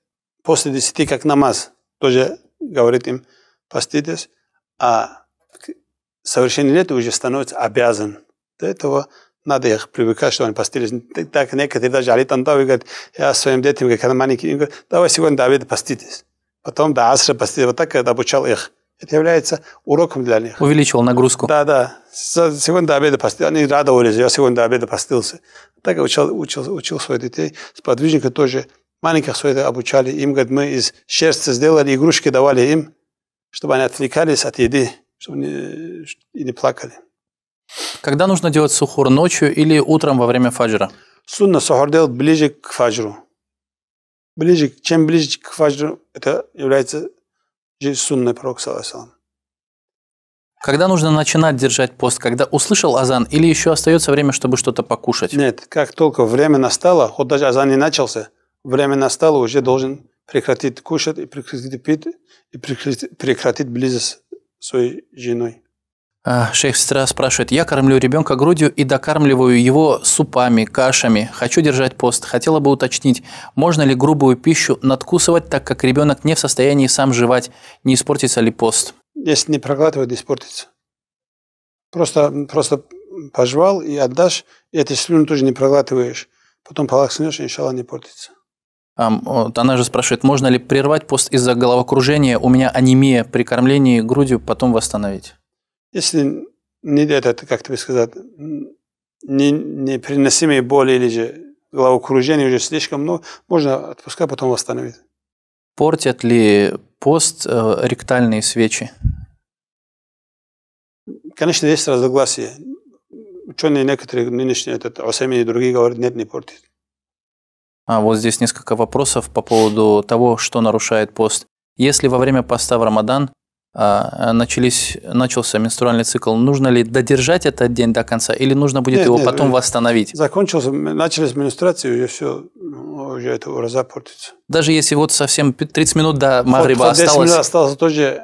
после десяти, как намаз, тоже говорит им, поститесь, а совершеннолетие уже становится обязан. До этого надо их привыкать, что они постились. Так некоторые даже Али Тантави говорит, я своим детям, когда маленький, говорят, давай сегодня до обеда поститесь. Потом до асра поститесь. Вот так это обучал их. Это является уроком для них. Увеличивал нагрузку. Да, да. Сегодня до обеда постился. Они радовались, я сегодня до обеда постился. Так я учил, учил, учил своих детей. с подвижника тоже Маленьких своих обучали. Им, говорит, мы из шерсти сделали, игрушки давали им, чтобы они отвлекались от еды, чтобы не, э, и не плакали. Когда нужно делать сухур, ночью или утром во время фаджра? Сунна сухур делать ближе к фаджру. Ближе, чем ближе к фаджру, это является сунной пророка, саллаху когда нужно начинать держать пост? Когда услышал азан или еще остается время, чтобы что-то покушать? Нет, как только время настало, вот даже азан не начался, время настало, уже должен прекратить кушать и прекратить пить и прекратить, прекратить близость с своей женой. А, шейх Сестра спрашивает, я кормлю ребенка грудью и докармливаю его супами, кашами. Хочу держать пост. Хотела бы уточнить, можно ли грубую пищу надкусывать, так как ребенок не в состоянии сам жевать, не испортится ли пост? Если не проглатывать, испортится. Просто, просто пожевал и отдашь, и эти слюны тоже не проглатываешь. Потом полакснешь, и иншалла не портится. Вот она же спрашивает, можно ли прервать пост из-за головокружения, у меня анемия при кормлении грудью, потом восстановить? Если не это, как тебе сказать, не, непереносимые боли или же головокружение уже слишком много, ну, можно отпускать, потом восстановить. Портят ли пост э, ректальные свечи? Конечно, есть разногласия. Ученые некоторые, нынешние, этот Осами и другие говорят, нет, не портит. А вот здесь несколько вопросов по поводу того, что нарушает пост. Если во время поста в Рамадан а, начались, начался менструальный цикл, нужно ли додержать этот день до конца или нужно будет нет, его нет, потом э, восстановить? Закончился, начались менструации, ну, уже все, уже это ураза портится. Даже если вот совсем 30 минут до Магриба вот, осталось? 10 минут осталось тоже,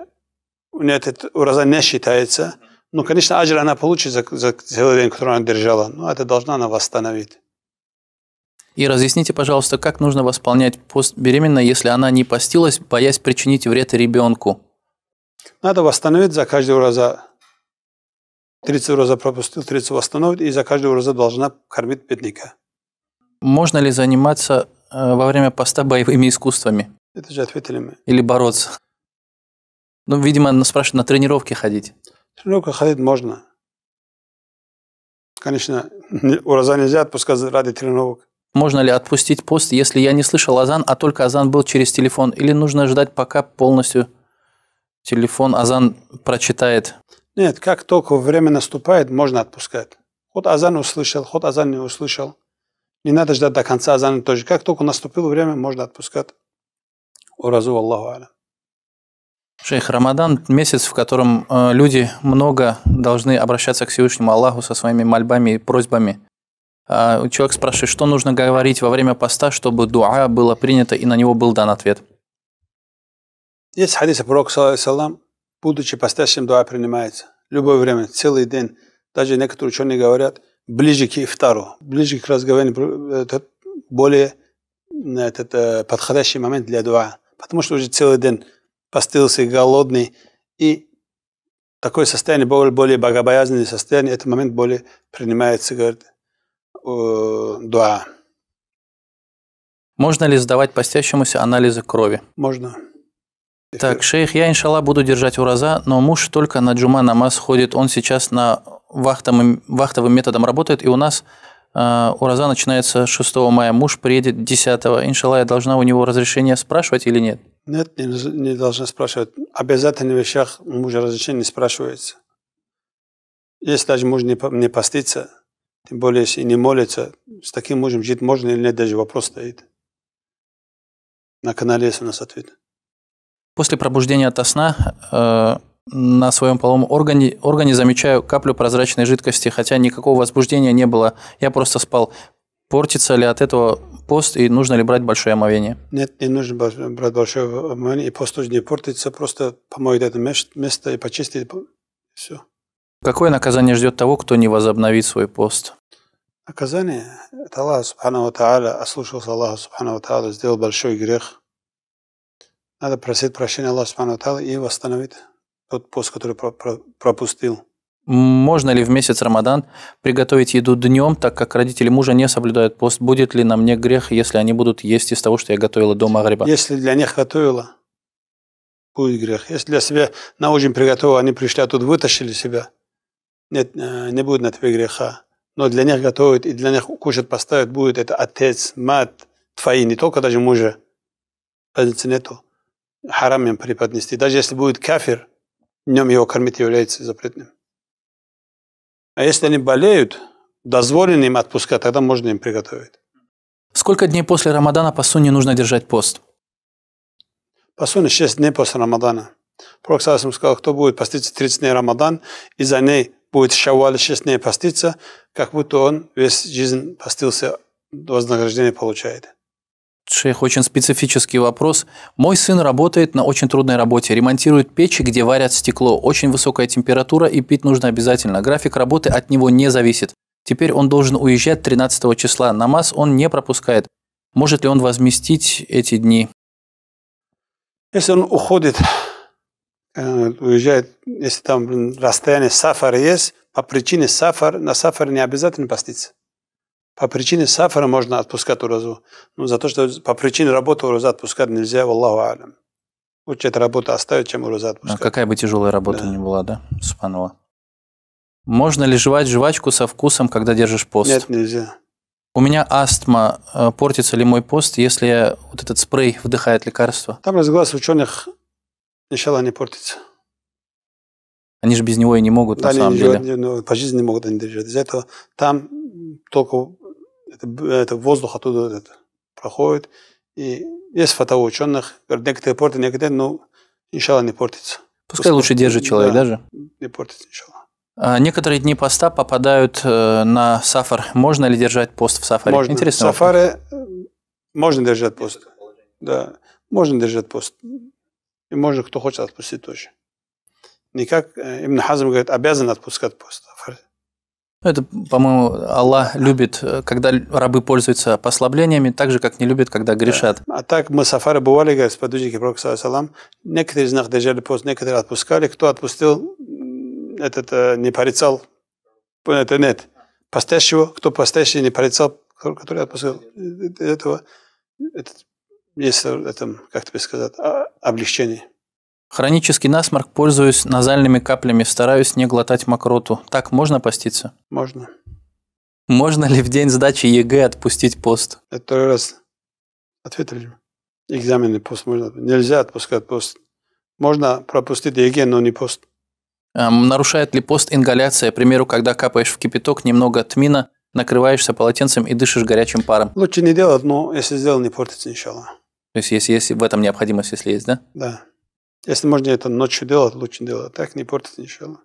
у нее этот ураза не считается. Ну, конечно, аджир она получит за, за целый день, который она держала, но это должна она восстановить. И разъясните, пожалуйста, как нужно восполнять пост беременно, если она не постилась, боясь причинить вред ребенку? Надо восстановить за каждый раза 30 раза пропустил, 30 восстановить и за каждый раза должна кормить бедняка. Можно ли заниматься э, во время поста боевыми искусствами? Это же ответили мы. Или бороться? Ну, видимо, спрашивают на тренировке ходить. Тренировка ходить можно. Конечно, ураза нельзя отпускать ради тренировок. Можно ли отпустить пост, если я не слышал азан, а только азан был через телефон? Или нужно ждать, пока полностью телефон азан прочитает? Нет, как только время наступает, можно отпускать. Хоть азан услышал, хоть азан не услышал. Не надо ждать до конца азана тоже. Как только наступило время, можно отпускать. Уразу Аллаху Алям. Шейх, Рамадан – месяц, в котором э, люди много должны обращаться к Всевышнему Аллаху со своими мольбами и просьбами. А, человек спрашивает, что нужно говорить во время поста, чтобы дуа было принято и на него был дан ответ. Есть хадис пророка, саллам, будучи постящим, дуа принимается. Любое время, целый день. Даже некоторые ученые говорят, ближе к ифтару, ближе к разговору, более этот, э, подходящий момент для дуа. Потому что уже целый день постился голодный, и такое состояние более, более богобоязненное состояние, этот момент более принимается, говорит, э, да. Можно ли сдавать постящемуся анализы крови? Можно. Так, шейх, я, иншалла, буду держать ураза, но муж только на джума намаз ходит, он сейчас на вахтовым, вахтовым методом работает, и у нас э, ураза начинается 6 мая, муж приедет 10 Иншалла, я должна у него разрешение спрашивать или нет? Нет, не, не должна спрашивать. Обязательно в вещах мужа разрешение не спрашивается. Если даже муж не, не постится, тем более, если не молится, с таким мужем жить можно или нет, даже вопрос стоит. На канале есть у нас ответ. После пробуждения от сна э, на своем половом органе, органе замечаю каплю прозрачной жидкости, хотя никакого возбуждения не было. Я просто спал. Портится ли от этого пост и нужно ли брать большое омовение? Нет, не нужно брать большое омовение, и пост тоже не портится, просто помоет это место и почистит. Все. Какое наказание ждет того, кто не возобновит свой пост? Наказание – это Аллах Субхану Тааля, ослушался Аллаха Субхану Тааля, сделал большой грех. Надо просить прощения Аллаха Субхану Тааля и восстановить тот пост, который пропустил. Можно ли в месяц Рамадан приготовить еду днем, так как родители мужа не соблюдают пост? Будет ли на мне грех, если они будут есть из того, что я готовила до Магриба? Если для них готовила, будет грех. Если для себя на ужин приготовила, они пришли, а тут вытащили себя – нет, э, не будет на тебе греха. Но для них готовят и для них кушать поставить будет это отец, мать, твои, не только даже мужа. Разницы нету. Харам им преподнести. Даже если будет кафир, днем его кормить является запретным. А если они болеют, дозволено им отпускать, тогда можно им приготовить. Сколько дней после Рамадана по сунне нужно держать пост? По сунне 6 дней после Рамадана. Пророк сказал, кто будет поститься 30 дней Рамадан, и за ней будет шаваль 6 дней поститься, как будто он весь жизнь постился, вознаграждение получает. Шейх, очень специфический вопрос. Мой сын работает на очень трудной работе, ремонтирует печи, где варят стекло. Очень высокая температура и пить нужно обязательно. График работы от него не зависит. Теперь он должен уезжать 13 числа. Намаз он не пропускает. Может ли он возместить эти дни? Если он уходит Э, уезжает, если там расстояние сафара есть, по причине сафар, на сафар не обязательно поститься. По причине сафара можно отпускать уразу. Но ну, за то, что по причине работы ураза отпускать нельзя, в Аллаху алям. Лучше эта работа оставить, чем ураза а отпускать. А какая бы тяжелая работа да. ни была, да? Субханаллах. Можно ли жевать жвачку со вкусом, когда держишь пост? Нет, нельзя. У меня астма. Э, портится ли мой пост, если я вот этот спрей вдыхает лекарство? Там разглас ученых Иншаллах не портится. Они же без него и не могут, да, на самом деле. Живут, ну, по жизни не могут они держать. Из-за этого там только это, это воздух оттуда это, проходит. И есть фото ученых, некоторые портят, некоторые, но ну, иншалла не портится. Пускай Пусть лучше держит человек да, даже. Не портится иншалла. некоторые дни поста попадают э, на сафар. Можно ли держать пост в сафаре? Можно. Интересно. Сафаре э, можно держать пост. Да, можно держать пост и можно, кто хочет отпустить тоже. Никак э, именно Хазм говорит, обязан отпускать пост. Это, по-моему, Аллах любит, э, когда рабы пользуются послаблениями, так же, как не любит, когда грешат. Да. А так мы сафары бывали, говорят, сподвижники Пророка, салам, некоторые из них держали пост, некоторые отпускали. Кто отпустил, этот э, не порицал, это нет. Постящего, кто постящий не порицал, который отпустил этого, этот если этом, как тебе сказать, а, облегчение. Хронический насморк пользуюсь назальными каплями, стараюсь не глотать мокроту. Так можно поститься? Можно. Можно ли в день сдачи ЕГЭ отпустить пост? Это второй раз ответили. Экзамены пост можно. Нельзя отпускать пост. Можно пропустить ЕГЭ, но не пост. Эм, нарушает ли пост ингаляция? К примеру, когда капаешь в кипяток немного тмина, накрываешься полотенцем и дышишь горячим паром. Лучше не делать, но если сделал, не портится, ничего. То есть, если, если в этом необходимость, если есть, да? Да. Если можно это ночью делать, лучше делать. Так не портится ничего.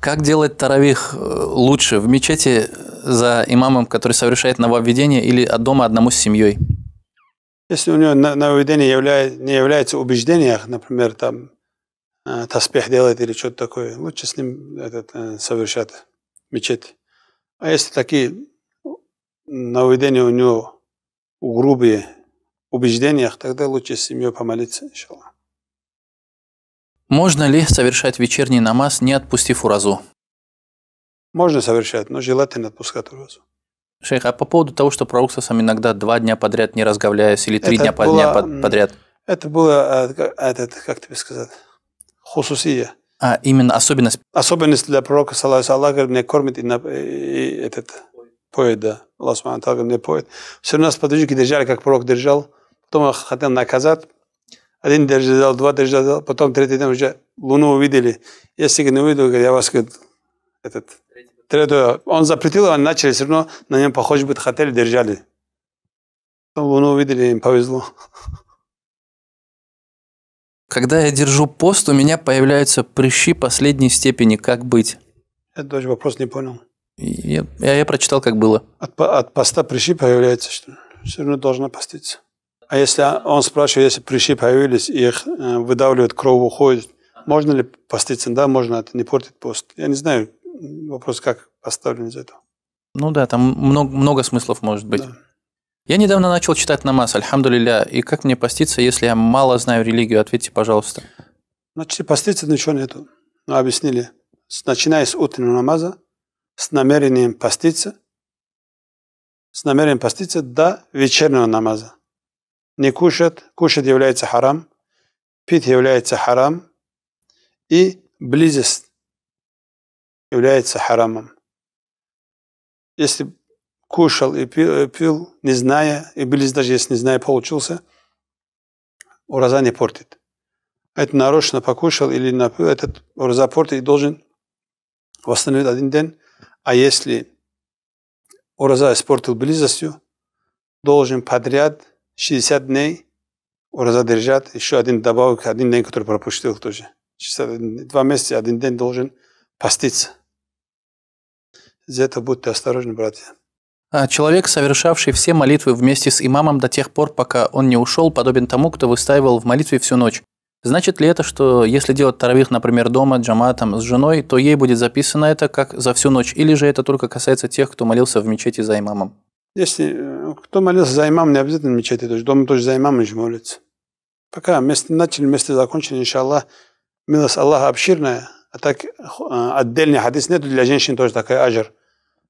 Как делать таравих э, лучше? В мечети э, за имамом, который совершает нововведение, или от дома одному с семьей? Если у него нововведение являя, не является убеждениях, например, там э, таспех делает или что-то такое, лучше с ним этот, совершать мечеть. А если такие нововведения у него грубые, убеждениях, тогда лучше с семьей помолиться, иншаллах. Можно ли совершать вечерний намаз, не отпустив уразу? Можно совершать, но желательно отпускать уразу. Шейх, а по поводу того, что пророк сам иногда два дня подряд не разговляясь или три это дня, было, дня под, подряд? Это было, а, а, это, как тебе сказать, хусусия. А именно особенность? Особенность для пророка, саллаху Аллах говорит, меня кормит и, и этот поет, да. Аллах Субхану говорит, меня поет. Все равно сподвижники держали, как пророк держал, потом хотел наказать, один держи дал, два держи дал, потом третий день уже луну увидели. Если не увидел, говорит, я вас, говорит, этот, третий, он запретил, они начали все равно на нем похоже быть, хотели, держали. Потом луну увидели, им повезло. Когда я держу пост, у меня появляются прыщи последней степени. Как быть? Это даже вопрос не понял. Я, я, я прочитал, как было. От, от поста прыщи появляются, что все равно должна поститься. А если он спрашивает, если прыщи появились, их э, выдавливают, кровь уходит, можно ли поститься? Да, можно, это не портит пост. Я не знаю, вопрос как поставлен из этого. Ну да, там много, много смыслов может быть. Да. Я недавно начал читать намаз, альхамдулилля, и как мне поститься, если я мало знаю религию? Ответьте, пожалуйста. Значит, поститься ничего нету. Ну, объяснили. Начиная с утреннего намаза, с намерением поститься, с намерением поститься до вечернего намаза не кушат, кушать является харам, пить является харам, и близость является харамом. Если кушал и пил, э, пил не зная, и близость даже если не зная получился, ураза не портит. Это нарочно покушал или напил, этот ураза портит и должен восстановить один день. А если ураза испортил близостью, должен подряд – 60 дней ураза держать, еще один добавок, один день, который пропустил тоже. 60, два месяца, один день должен поститься. За это будьте осторожны, братья. А человек, совершавший все молитвы вместе с имамом до тех пор, пока он не ушел, подобен тому, кто выстаивал в молитве всю ночь. Значит ли это, что если делать таравих, например, дома, джаматом, с женой, то ей будет записано это как за всю ночь, или же это только касается тех, кто молился в мечети за имамом? Если э, кто молился за имам, не обязательно в мечети, то есть дома тоже за имамом же молится. Пока вместе начали, вместе закончили, иншаллах. Милость Аллаха обширная, а так э, отдельный хадис нет для женщин тоже такой ажир.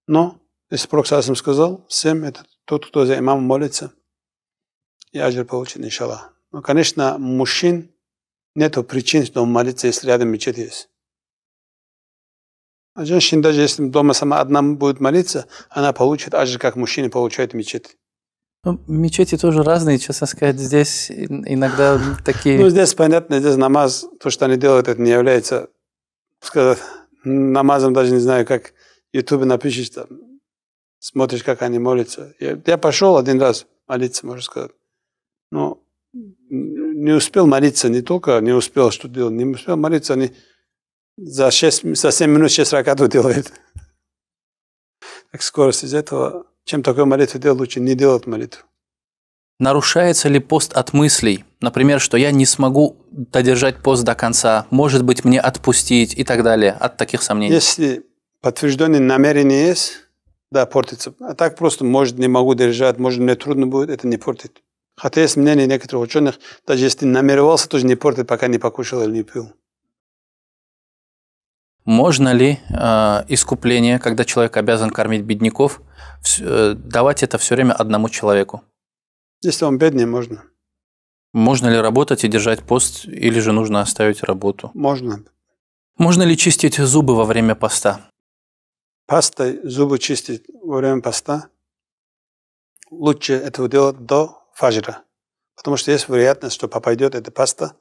Но, если Пророк Саасим сказал, всем это тот, кто за имамом молится, и ажир получит, иншаллах. Но, конечно, мужчин нету причин, чтобы молиться, если рядом мечеть есть. А женщина, даже если дома сама одна будет молиться, она получит аж же, как мужчина получает мечеть. Ну, мечети тоже разные, честно сказать, здесь иногда такие... Ну, здесь понятно, здесь намаз, то, что они делают, это не является, сказать, намазом даже не знаю, как в Ютубе напишешь, там, смотришь, как они молятся. Я, я пошел один раз молиться, можно сказать. Но не успел молиться, не только не успел, что делать, не успел молиться, они... Не за, 6, за 7 минут 6 ракатов делает. [laughs] Так скорость из этого, чем такое молитву делать, лучше не делать молитву. Нарушается ли пост от мыслей? Например, что я не смогу додержать пост до конца, может быть, мне отпустить и так далее, от таких сомнений. Если подтвержденное намерение есть, да, портится. А так просто, может, не могу держать, может, мне трудно будет, это не портит. Хотя есть мнение некоторых ученых, даже если намеревался, тоже не портит, пока не покушал или не пил. Можно ли э, искупление, когда человек обязан кормить бедняков, э, давать это все время одному человеку? Если он бедный, можно. Можно ли работать и держать пост, или же нужно оставить работу? Можно. Можно ли чистить зубы во время поста? Пастой зубы чистить во время поста лучше этого делать до фажра, потому что есть вероятность, что попадет эта паста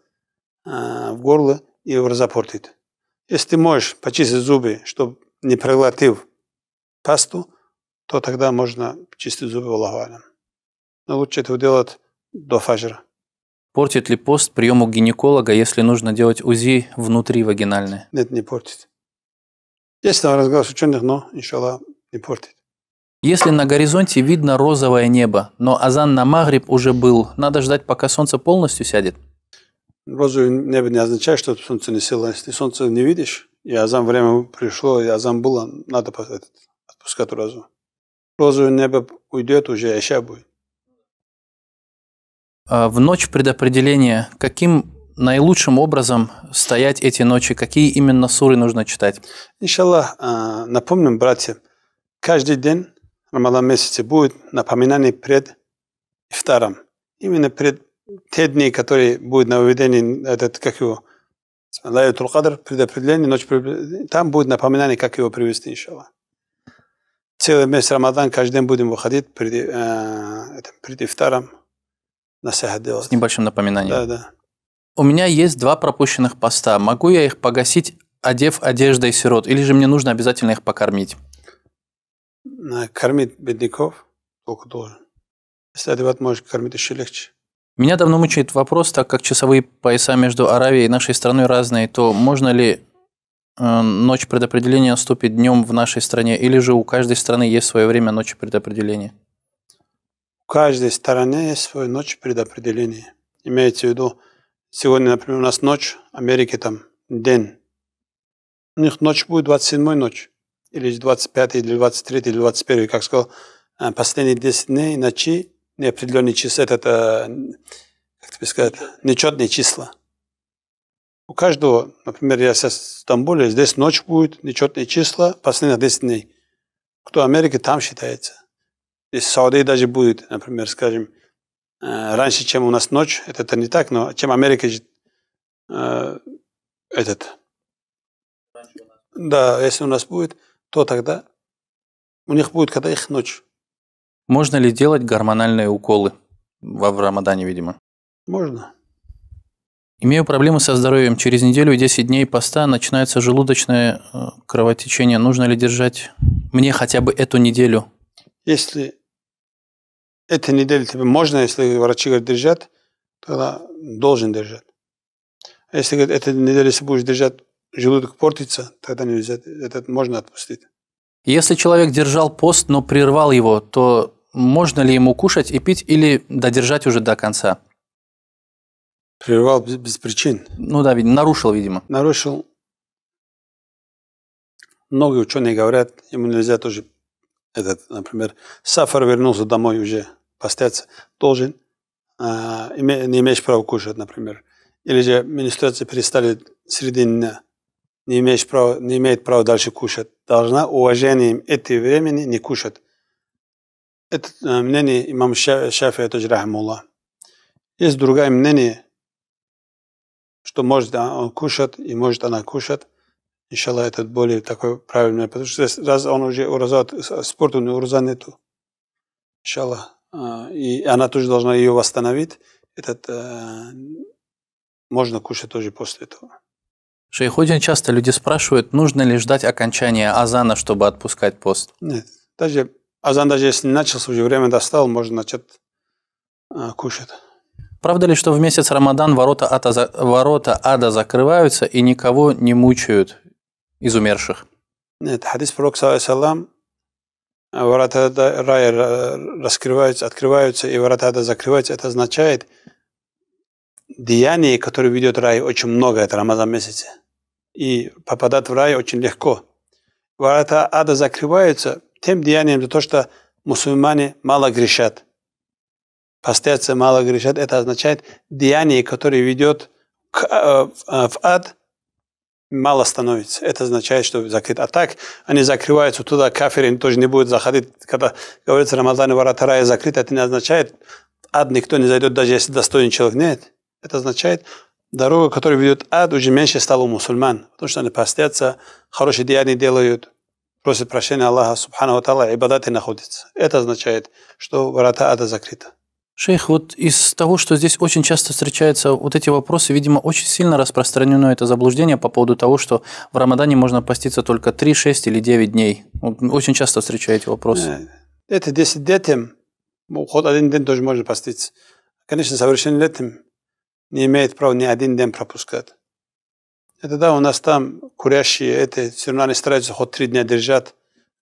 э, в горло и его разопортит. Если ты можешь почистить зубы, чтобы не проглотив пасту, то тогда можно чистить зубы Аллаху Но лучше этого делать до фажра. Портит ли пост прием у гинеколога, если нужно делать УЗИ внутри вагинальное? Нет, не портит. Есть там разговор с ученых, но, иншаллах, не портит. Если на горизонте видно розовое небо, но азан на Магриб уже был, надо ждать, пока солнце полностью сядет? Розу небо не означает, что солнце не селось. Ты солнце не видишь, и азам время пришло, и азам было, а надо отпускать розу. Розу небо уйдет уже, еще а будет. А в ночь предопределения каким наилучшим образом стоять эти ночи? Какие именно суры нужно читать? Иншаллах, напомним, братья, каждый день Рамадан месяце будет напоминание пред ифтаром, именно пред те дни, которые будет нововведение, этот, как его, Лайлатул Кадр, предопределение, ночь там будет напоминание, как его привести, иншаллах. Целый месяц Рамадан, каждый день будем выходить перед, э, перед ифтаром, на делать. С небольшим напоминанием. Да, да. У меня есть два пропущенных поста. Могу я их погасить, одев одеждой сирот, или же мне нужно обязательно их покормить? Э, кормить бедняков только должен. Если одевать, можешь кормить еще легче. Меня давно мучает вопрос, так как часовые пояса между Аравией и нашей страной разные, то можно ли э, ночь предопределения наступит днем в нашей стране, или же у каждой страны есть свое время ночи предопределения? У каждой страны есть свое ночь предопределения. Имеется в виду, сегодня, например, у нас ночь, Америки там день. У них ночь будет 27 ночь, или 25 или 23 или 21 как сказал, э, последние 10 дней ночи неопределенные числа, это, это как тебе сказать, нечетные числа. У каждого, например, я сейчас в Стамбуле, здесь ночь будет, нечетные числа, последние 10 дней. Кто в Америке, там считается. Здесь в Саудии даже будет, например, скажем, э, раньше, чем у нас ночь, это, это не так, но чем Америка э, этот. Да, если у нас будет, то тогда у них будет, когда их ночь. Можно ли делать гормональные уколы? во В Рамадане, видимо. Можно. Имею проблемы со здоровьем. Через неделю и 10 дней поста начинается желудочное э, кровотечение. Нужно ли держать мне хотя бы эту неделю? Если эта неделя тебе можно, если врачи говорят держать, тогда должен держать. А если говорят, эта неделя, если будешь держать, желудок портится, тогда нельзя, этот можно отпустить. Если человек держал пост, но прервал его, то можно ли ему кушать и пить или додержать уже до конца? Прервал без, без причин. Ну да, видимо, нарушил, видимо. Нарушил. Многие ученые говорят, ему нельзя тоже, этот, например, Сафар вернулся домой уже постаться, должен, э, не имеешь права кушать, например. Или же менструации перестали середине не, имеешь права, не имеет права дальше кушать. Должна уважением этой времени не кушать. Это э, мнение имама Шафия Таджрахмула. Есть другое мнение, что может а, он кушать и может она кушать. Иншалла, это более такой правильный, потому что раз он уже ураза, а, спорт у него ураза нету. Иншалла. А, и она тоже должна ее восстановить. Этот, э, можно кушать тоже после этого. Шейх очень часто люди спрашивают, нужно ли ждать окончания азана, чтобы отпускать пост? Нет. Даже Азан даже если не начался, уже время достал, можно начать а, кушать. Правда ли, что в месяц Рамадан ворота, ата, ворота ада закрываются и никого не мучают из умерших? Нет, хадис пророк, саллам, ворота рая э, раскрываются, открываются, и ворота ада закрываются. Это означает, деяний, которые ведет рай, очень много, это Рамазан месяце. И попадать в рай очень легко. Ворота ада закрываются – тем деянием за то, что мусульмане мало грешат. Постятся мало грешат. Это означает деяние, которое ведет к, э, в ад, мало становится. Это означает, что закрыт. А так они закрываются туда, кафиры тоже не будут заходить. Когда говорится Рамадан ворота рая закрыт, это не означает, ад никто не зайдет, даже если достойный человек. Нет. Это означает, дорога, которая ведет ад, уже меньше стало у мусульман, потому что они постятся, хорошие деяния делают просит прощения Аллаха Субхану Аталла, ибадаты находится. Это означает, что врата ада закрыта. Шейх, вот из того, что здесь очень часто встречаются вот эти вопросы, видимо, очень сильно распространено это заблуждение по поводу того, что в Рамадане можно поститься только 3, 6 или 9 дней. Очень часто встречаете вопросы. Э, это 10 детям, хоть один день тоже можно поститься. Конечно, совершеннолетним не имеет права ни один день пропускать. Это да, у нас там курящие, это все равно они стараются хоть три дня держат,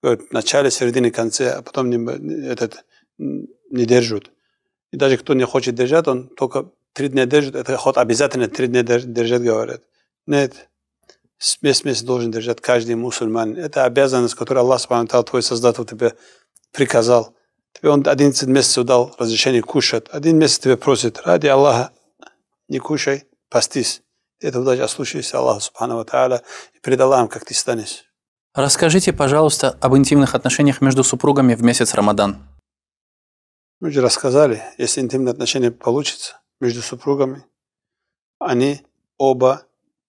в начале, середине, конце, а потом не, этот, не держат. И даже кто не хочет держать, он только три дня держит, это хоть обязательно три дня держать, говорят. Нет, смесь месяц должен держать каждый мусульманин. Это обязанность, которую Аллах, Субтитры, твой Создатель тебе приказал. Тебе он 11 месяцев дал разрешение кушать. Один месяц тебе просит, ради Аллаха, не кушай, пастись. Эта удача а случилась Аллаху Субхану Тааля и предала им, как ты станешь. Расскажите, пожалуйста, об интимных отношениях между супругами в месяц Рамадан. Мы же рассказали, если интимные отношения получатся между супругами, они оба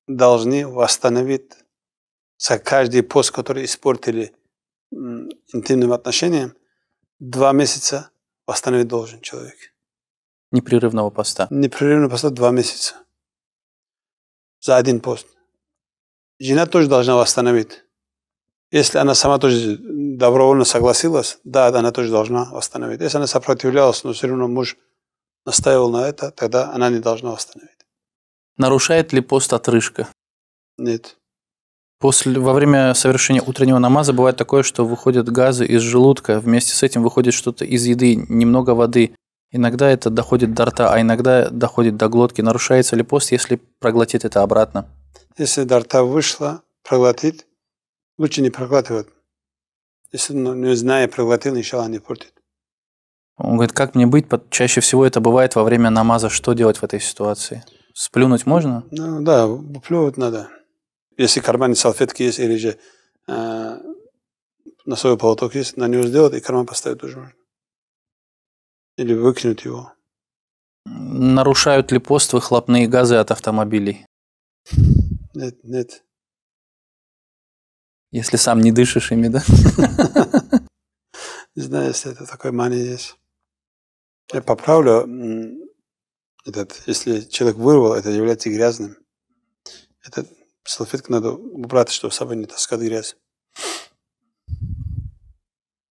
должны восстановить за каждый пост, который испортили интимным отношениям, два месяца восстановить должен человек. Непрерывного поста. Непрерывного поста два месяца за один пост. Жена тоже должна восстановить. Если она сама тоже добровольно согласилась, да, она тоже должна восстановить. Если она сопротивлялась, но все равно муж настаивал на это, тогда она не должна восстановить. Нарушает ли пост отрыжка? Нет. После, во время совершения утреннего намаза бывает такое, что выходят газы из желудка, вместе с этим выходит что-то из еды, немного воды. Иногда это доходит до рта, а иногда доходит до глотки. Нарушается ли пост, если проглотит это обратно? Если до рта вышло, проглотит, лучше не проглатывать. Если ну, не зная, проглотил, иншалла не портит. Он говорит, как мне быть? Чаще всего это бывает во время намаза. Что делать в этой ситуации? Сплюнуть можно? Ну, да, плюнуть надо. Если кармане салфетки есть или же э, свой полоток есть, на него сделать и карман поставить тоже можно. Или выкинуть его? Нарушают ли пост выхлопные газы от автомобилей? Нет, нет. Если сам не дышишь ими, да? [laughs] Не знаю, если это такой мания есть. Я поправлю. Этот, если человек вырвал, это является грязным. Этот салфетка надо убрать, чтобы с собой не таскать грязь.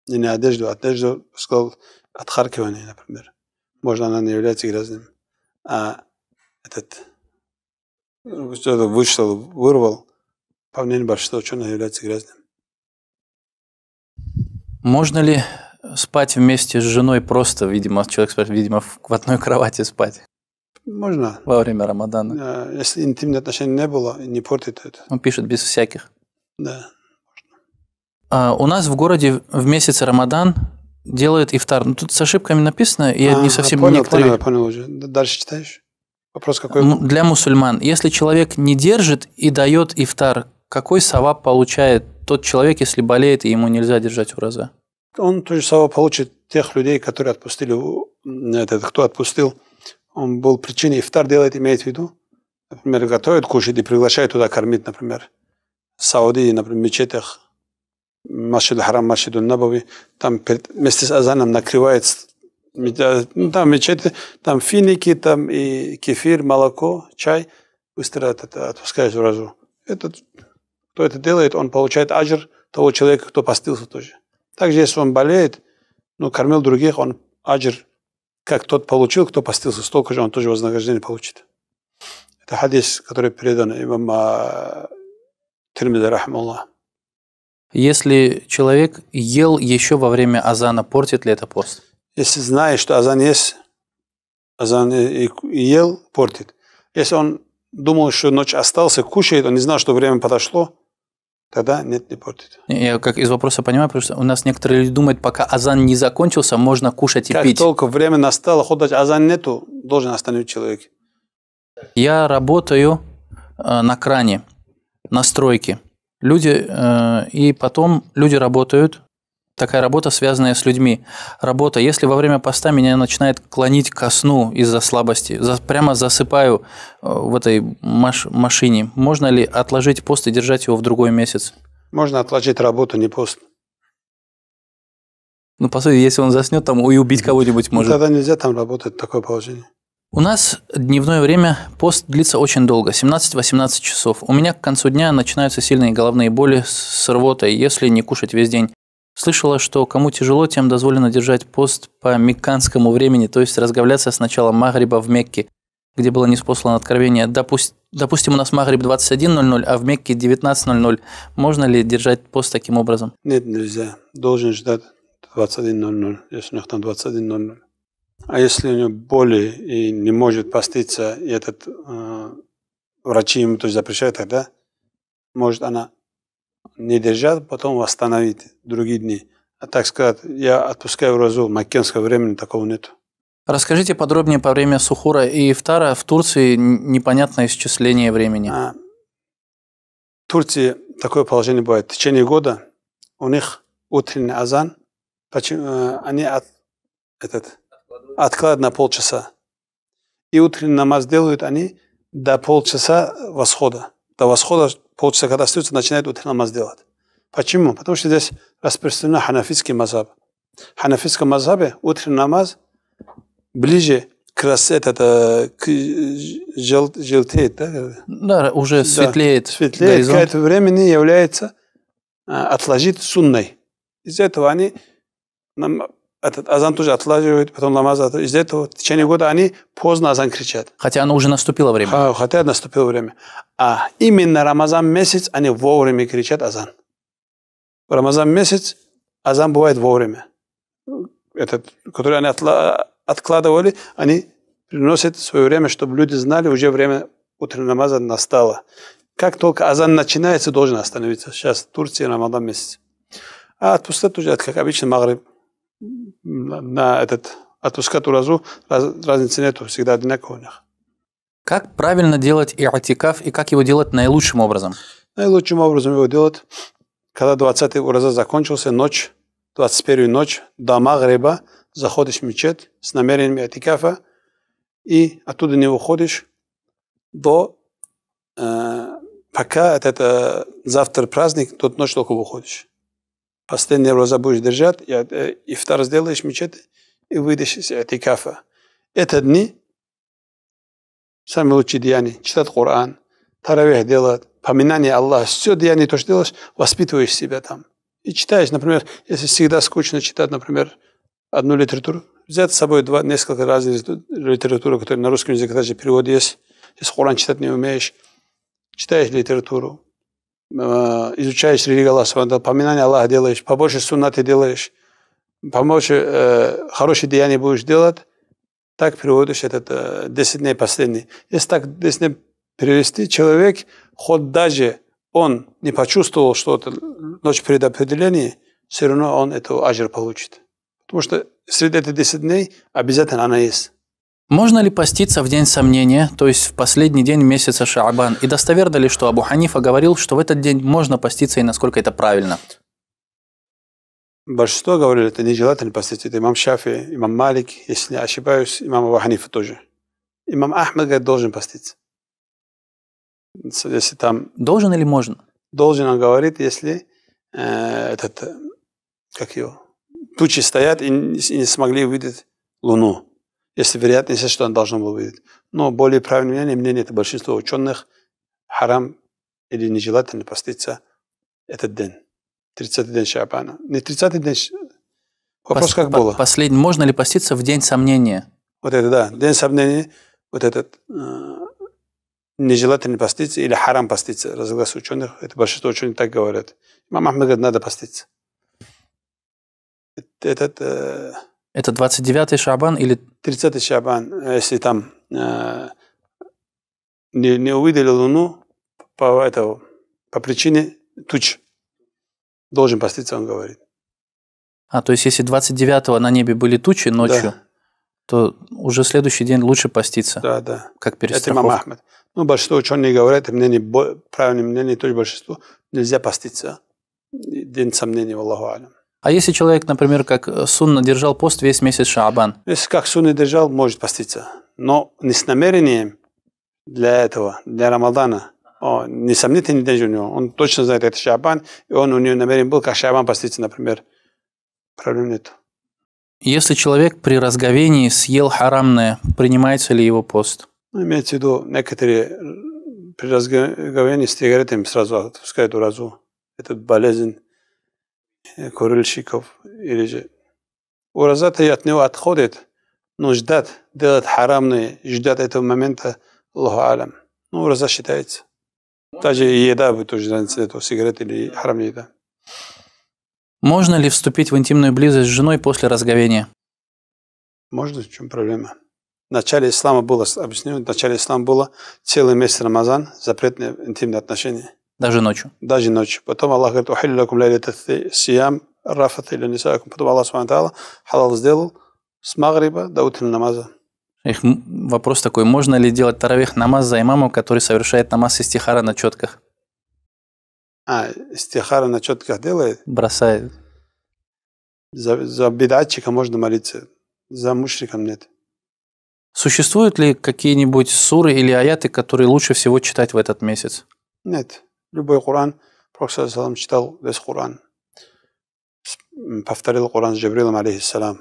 И не одежду. Одежду, сказал, Отхаркивание, например. Можно она не является грязным, А этот что ну, то вышел, вырвал, по мнению большинства ученых, является грязным. Можно ли спать вместе с женой просто, видимо, человек спрашивает, видимо, в одной кровати спать? Можно. Во время Рамадана. Если интимные отношения не было, не портит это. Он пишет без всяких. Да. А у нас в городе в месяц Рамадан делает ифтар. Ну, тут с ошибками написано, я а, не а, совсем... Я понял, некоторые... понял, понял уже. Дальше читаешь? Вопрос какой? Ну, для мусульман. Если человек не держит и дает ифтар, какой саваб получает тот человек, если болеет, и ему нельзя держать ураза? Он тоже саваб получит тех людей, которые отпустили, этот, кто отпустил, он был причиной ифтар делать имеет в виду, например, готовят кушать и приглашают туда кормить, например. Сауди, например, в мечетях Машид Харам, Машид Набави, там перед, вместе с азаном накрывается ну, там мечети, там финики, там и кефир, молоко, чай. Быстро это отпускает сразу. Этот, кто это делает, он получает аджр того человека, кто постился тоже. Также, если он болеет, ну, кормил других, он аджр, как тот получил, кто постился, столько же он тоже вознаграждение получит. Это хадис, который передан имам Тирмида, рахмаллах. Если человек ел еще во время азана, портит ли это пост? Если знаешь, что азан есть, азан и ел, портит. Если он думал, что ночь остался, кушает, он не знал, что время подошло, тогда нет, не портит. Я как из вопроса понимаю, потому что у нас некоторые люди думают, пока азан не закончился, можно кушать и как пить. Как только время настало, хоть азан нету, должен остановить человек. Я работаю э, на кране, на стройке. Люди, э, и потом люди работают, такая работа, связанная с людьми. Работа, если во время поста меня начинает клонить ко сну из-за слабости, за, прямо засыпаю э, в этой маш, машине, можно ли отложить пост и держать его в другой месяц? Можно отложить работу, не пост. Ну, по сути, если он заснет там и убить кого-нибудь может. тогда нельзя там работать, в такое положение. У нас дневное время пост длится очень долго, 17-18 часов. У меня к концу дня начинаются сильные головные боли с рвотой, если не кушать весь день. Слышала, что кому тяжело, тем дозволено держать пост по мекканскому времени, то есть разговляться с начала Магриба в Мекке, где было неспослано откровение. Допусть, допустим, у нас Магриб 21.00, а в Мекке 19.00. Можно ли держать пост таким образом? Нет, нельзя. Должен ждать 21.00, если у них там 21.00. А если у него боли и не может поститься, и этот э, врачи ему то есть запрещают, тогда может она не держать, потом восстановить другие дни. А так сказать, я отпускаю розу, маккенского времени такого нет. Расскажите подробнее по время Сухура и Ифтара. В Турции непонятное исчисление времени. А, в Турции такое положение бывает. В течение года у них утренний азан, почему, э, они от, этот, откладывают на полчаса. И утренний намаз делают они до полчаса восхода. До восхода полчаса, когда остаются, начинают утренний намаз делать. Почему? Потому что здесь распространен ханафитский мазаб. В ханафитском мазабе утренний намаз ближе к рассвет, это э, к жел, желтеет, да? Да, уже светлеет. Да, светлеет, горизонт. к этому времени является э, отложить сунной. Из-за этого они нам этот азан тоже отлаживают, потом намаз Из-за этого в течение года они поздно азан кричат. Хотя оно уже наступило время. А, хотя наступило время. А именно Рамазан месяц они вовремя кричат азан. В Рамазан месяц азан бывает вовремя. Этот, который они отла- откладывали, они приносят свое время, чтобы люди знали, уже время утреннего намаза настало. Как только азан начинается, должен остановиться. Сейчас в Турции Рамадан месяц. А отпускать уже, как обычно, Магриб на, этот отпуска разу раз, разницы нету, всегда одинаково у них. Как правильно делать иатикаф и как его делать наилучшим образом? Наилучшим образом его делать, когда 20-й ураза закончился, ночь, 21-ю ночь до Магриба, заходишь в мечеть с намерением иатикафа и оттуда не уходишь до э, пока это, это завтра праздник, тот ночь только выходишь последний роза будешь держать, и, э, и сделаешь мечеть и выйдешь из этой этикафа. Это дни, самые лучшие деяния, читать Коран, таравех делать, поминание Аллаха, все деяние, то, что делаешь, воспитываешь себя там. И читаешь, например, если всегда скучно читать, например, одну литературу, взять с собой два, несколько раз литературу, которая на русском языке даже перевод есть, если Коран читать не умеешь, читаешь литературу, а, изучаешь религию Аллаха, поминание Аллаха делаешь, побольше суннаты делаешь, помочь, э, хорошие деяния будешь делать, так приводишь этот э, 10 дней последний. Если так 10 дней перевести, человек, хоть даже он не почувствовал что это ночь перед определением, все равно он этого ажир получит. Потому что среди этих 10 дней обязательно она есть. Можно ли поститься в день сомнения, то есть в последний день месяца Шаабан? И достоверно ли, что Абу Ханифа говорил, что в этот день можно поститься и насколько это правильно? Большинство говорили, это нежелательно постить. Это имам Шафи, имам Малик, если не ошибаюсь, имам Абу Ханифа тоже. Имам Ахмед говорит, должен поститься. Если там... Должен или можно? Должен, он говорит, если э, этот, э, как его, тучи стоят и не, и не смогли увидеть луну если вероятность что он должен был выявить. Но более правильное мнение, мнение это большинство ученых, харам или нежелательно поститься этот день, 30 день Шабана. Не 30 день, вопрос Пос, как по, было. Последний, можно ли поститься в день сомнения? Вот это да, день сомнения, вот этот э, нежелательно поститься или харам поститься. Разглас ученых, это большинство ученых так говорят. Мама Ахмед говорит, надо поститься. Этот... Э, это 29-й Шабан или... 30-й Шабан, э, если там э, не, не увидели Луну по, этого, по причине туч. Должен поститься, он говорит. А, то есть если 29-го на небе были тучи ночью, да. то уже следующий день лучше поститься. Да, да. Как перестраховка. Это имам Ну, большинство ученых говорят, мнение, правильное мнение, то есть большинство, нельзя поститься. День сомнений, Аллаху Алям. А если человек, например, как э, сунна держал пост весь месяц Шабан? Если как сунна держал, может поститься. Но не с намерением для этого, для Рамадана. О, несомнительный день у него. Он точно знает, это Шабан, и он у него намерен был, как Шабан поститься, например. Проблем нет. Если человек при разговении съел харамное, принимается ли его пост? Ну, имеется в виду, некоторые э, при разговении с сигаретами сразу отпускают уразу. этот болезнь Э, кӯрил шиков или уразата ятнеу от ходит но ждат делает харамные ждат этого момента Аллаху алям ну ураза считается даже еда будет бы тоже этого сигарет или харамная еда можно ли вступить в интимную близость с женой после разговения? Можно, в чем проблема? В начале ислама было, объясню, в начале ислама было целый месяц Рамазан, запретные интимные отношения. Даже ночью? Даже ночью. Потом Аллах говорит, ухиллакум лайлята сиям, рафат или нисаакум. Потом Аллах Субтитры халал сделал с Магриба до утреннего намаза. Их вопрос такой, можно ли делать таравих намаз за имамом, который совершает намаз истихара на четках? А, истихара на четках делает? Бросает. За, за бедатчика можно молиться, за мушриком нет. Существуют ли какие-нибудь суры или аяты, которые лучше всего читать в этот месяц? Нет. Любой Коран Пророк саллиллаху читал весь Коран. Повторил Коран с Джабрилом, алейхиссалям.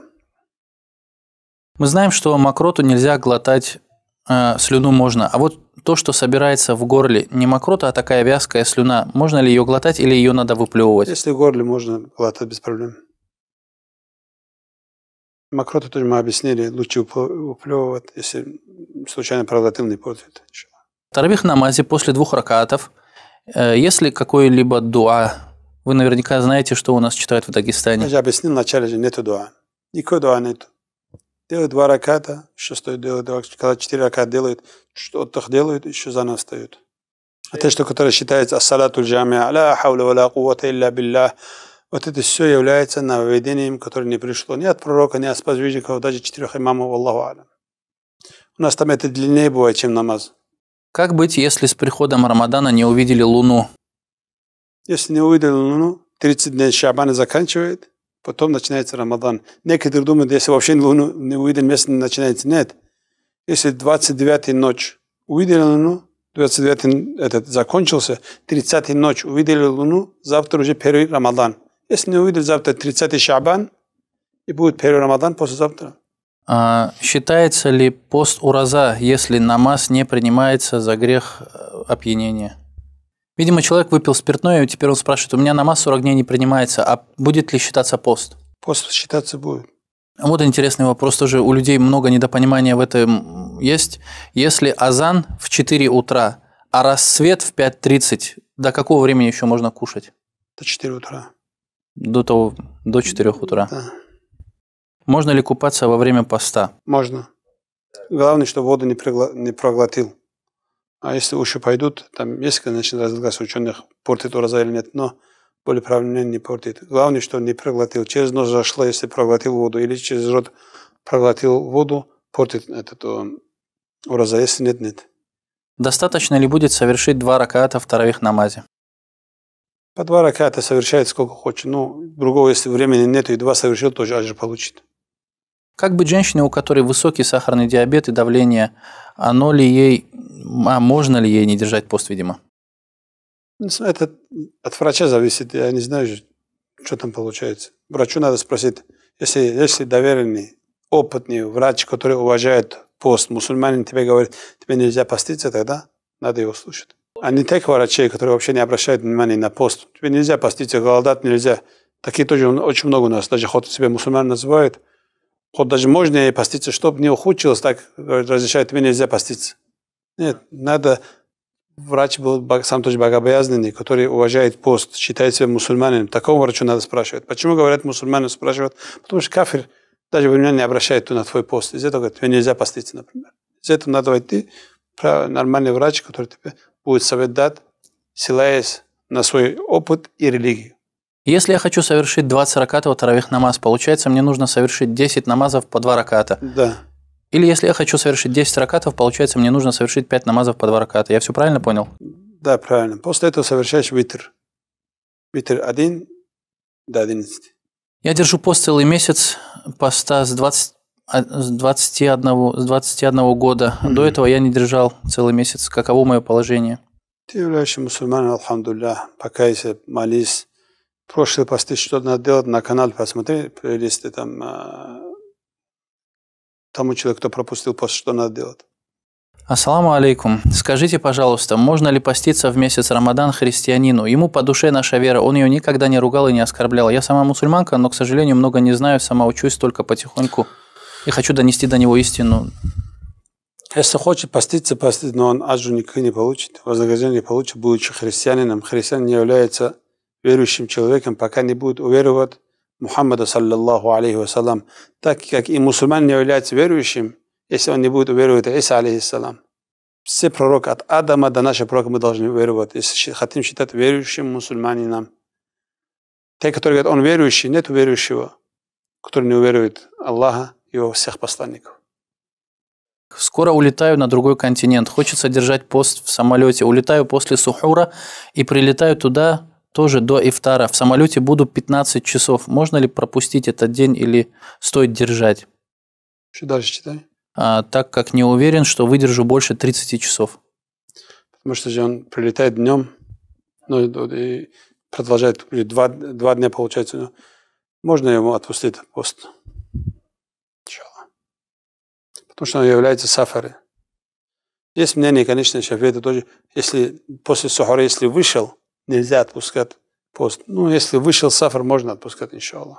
Мы знаем, что мокроту нельзя глотать, э, слюну можно. А вот то, что собирается в горле, не мокрота, а такая вязкая слюна, можно ли ее глотать или ее надо выплевывать? Если в горле, можно глотать без проблем. Мокроту тоже мы объяснили, лучше выплевывать, если случайно проглотил, не портит. Тарвих намазе после двух ракатов Э, Если какой-либо дуа, вы наверняка знаете, что у нас читают в Дагестане. Я объяснил вначале, же нету дуа. Никакой дуа нет. Делают два раката, шестой делают, когда четыре раката делают, что то делают, еще заново нас встают. А то, что которое считается ассалату джамия, ла хауля ва кувата илля биллах, вот это все является нововведением, которое не пришло ни от пророка, ни от сподвижников, даже четырех имамов, Аллаху У нас там это длиннее бывает, чем намаз. Как быть, если с приходом Рамадана не увидели Луну? Если не увидели Луну, 30 дней Шабана заканчивает, потом начинается Рамадан. Некоторые думают, если вообще Луну не увидели, месяц начинается. Нет. Если 29 ночь увидели Луну, 29 этот закончился, 30 ночь увидели Луну, завтра уже первый Рамадан. Если не увидели завтра 30 Шабан, и будет первый Рамадан послезавтра. А, считается ли пост ураза, если намаз не принимается за грех э, опьянения? Видимо, человек выпил спиртное, и теперь он спрашивает, у меня намаз 40 дней не принимается, а будет ли считаться пост? Пост считаться будет. Вот интересный вопрос тоже. У людей много недопонимания в этом есть. Если азан в 4 утра, а рассвет в 5.30, до какого времени еще можно кушать? До 4 утра. До того, до 4 утра. Да. Можно ли купаться во время поста? Можно. Главное, чтобы воду не, пригла... не проглотил. А если уши пойдут, там есть, конечно, разногласия ученых, портит ураза или нет, но более правильно не портит. Главное, что не проглотил. Через нос зашло, если проглотил воду, или через рот проглотил воду, портит этот э, ураза. если нет, нет. Достаточно ли будет совершить два раката в таравих намазе? По два раката совершает сколько хочет. Ну, другого, если времени нет, и два совершил, тоже аджи получит. Как быть женщине, у которой высокий сахарный диабет и давление, оно ли ей, а можно ли ей не держать пост, видимо? Это от врача зависит. Я не знаю, что там получается. Врачу надо спросить, если, если доверенный, опытный врач, который уважает пост, мусульманин тебе говорит, тебе нельзя поститься, тогда надо его слушать. А не тех врачей, которые вообще не обращают внимания на пост. Тебе нельзя поститься, голодать нельзя. Такие тоже очень много у нас. Даже хоть себе мусульман называют – вот даже можно и поститься, чтобы не ухудшилось, так разрешает мне нельзя поститься. Нет, надо врач был сам тоже богобоязненный, который уважает пост, считает себя мусульманином. Такому врачу надо спрашивать. Почему говорят мусульмане спрашивают? Потому что кафир даже внимания не обращает на твой пост. Из-за этого тебе нельзя поститься, например. Из-за этого надо идти нормальный врач, который тебе будет совет дать, ссылаясь на свой опыт и религию. Если я хочу совершить 20 ракатов таравих намаз, получается, мне нужно совершить 10 намазов по 2 раката. Да. Или если я хочу совершить 10 ракатов, получается, мне нужно совершить 5 намазов по 2 раката. Я все правильно понял? Да, правильно. После этого совершаешь витр. Витр 1 до 11. Я держу пост целый месяц, поста с 20 а, с 21, с 21 года. Mm-hmm. До этого я не держал целый месяц. Каково мое положение? Ты являешься мусульманом, алхамдулля. Покайся, молись, прошлые посты, что надо делать на канал, посмотри, плейлисты там э, тому человеку, кто пропустил пост, что надо делать. Ассаламу алейкум. Скажите, пожалуйста, можно ли поститься в месяц Рамадан христианину? Ему по душе наша вера, он ее никогда не ругал и не оскорблял. Я сама мусульманка, но, к сожалению, много не знаю, сама учусь только потихоньку. И хочу донести до него истину. Если хочет поститься, постит но он аджу никак не получит, вознаграждение не получит, будучи христианином. христианин не является верующим человеком, пока не будет уверовать Мухаммада, саллиллаху алейхи вассалам, так как и мусульман не является верующим, если он не будет уверовать Иса, алейхиссалам. Все пророки от Адама до нашего пророка мы должны уверовать, если хотим считать верующим мусульманином. Те, которые говорят, он верующий, нет верующего, который не уверует Аллаха и его всех посланников. Скоро улетаю на другой континент. Хочется держать пост в самолете. Улетаю после сухура и прилетаю туда, тоже до ифтара. В самолете буду 15 часов. Можно ли пропустить этот день или стоит держать? Еще дальше читай. А, так как не уверен, что выдержу больше 30 часов. Потому что же он прилетает днем, ну, и продолжает, два, два дня получается. Ну, можно ему отпустить пост. Потому что он является сафари. Есть мнение, конечно, Шафи, это тоже, если после сухара, если вышел, нельзя отпускать пост. Ну, если вышел сафар, можно отпускать, иншаллах.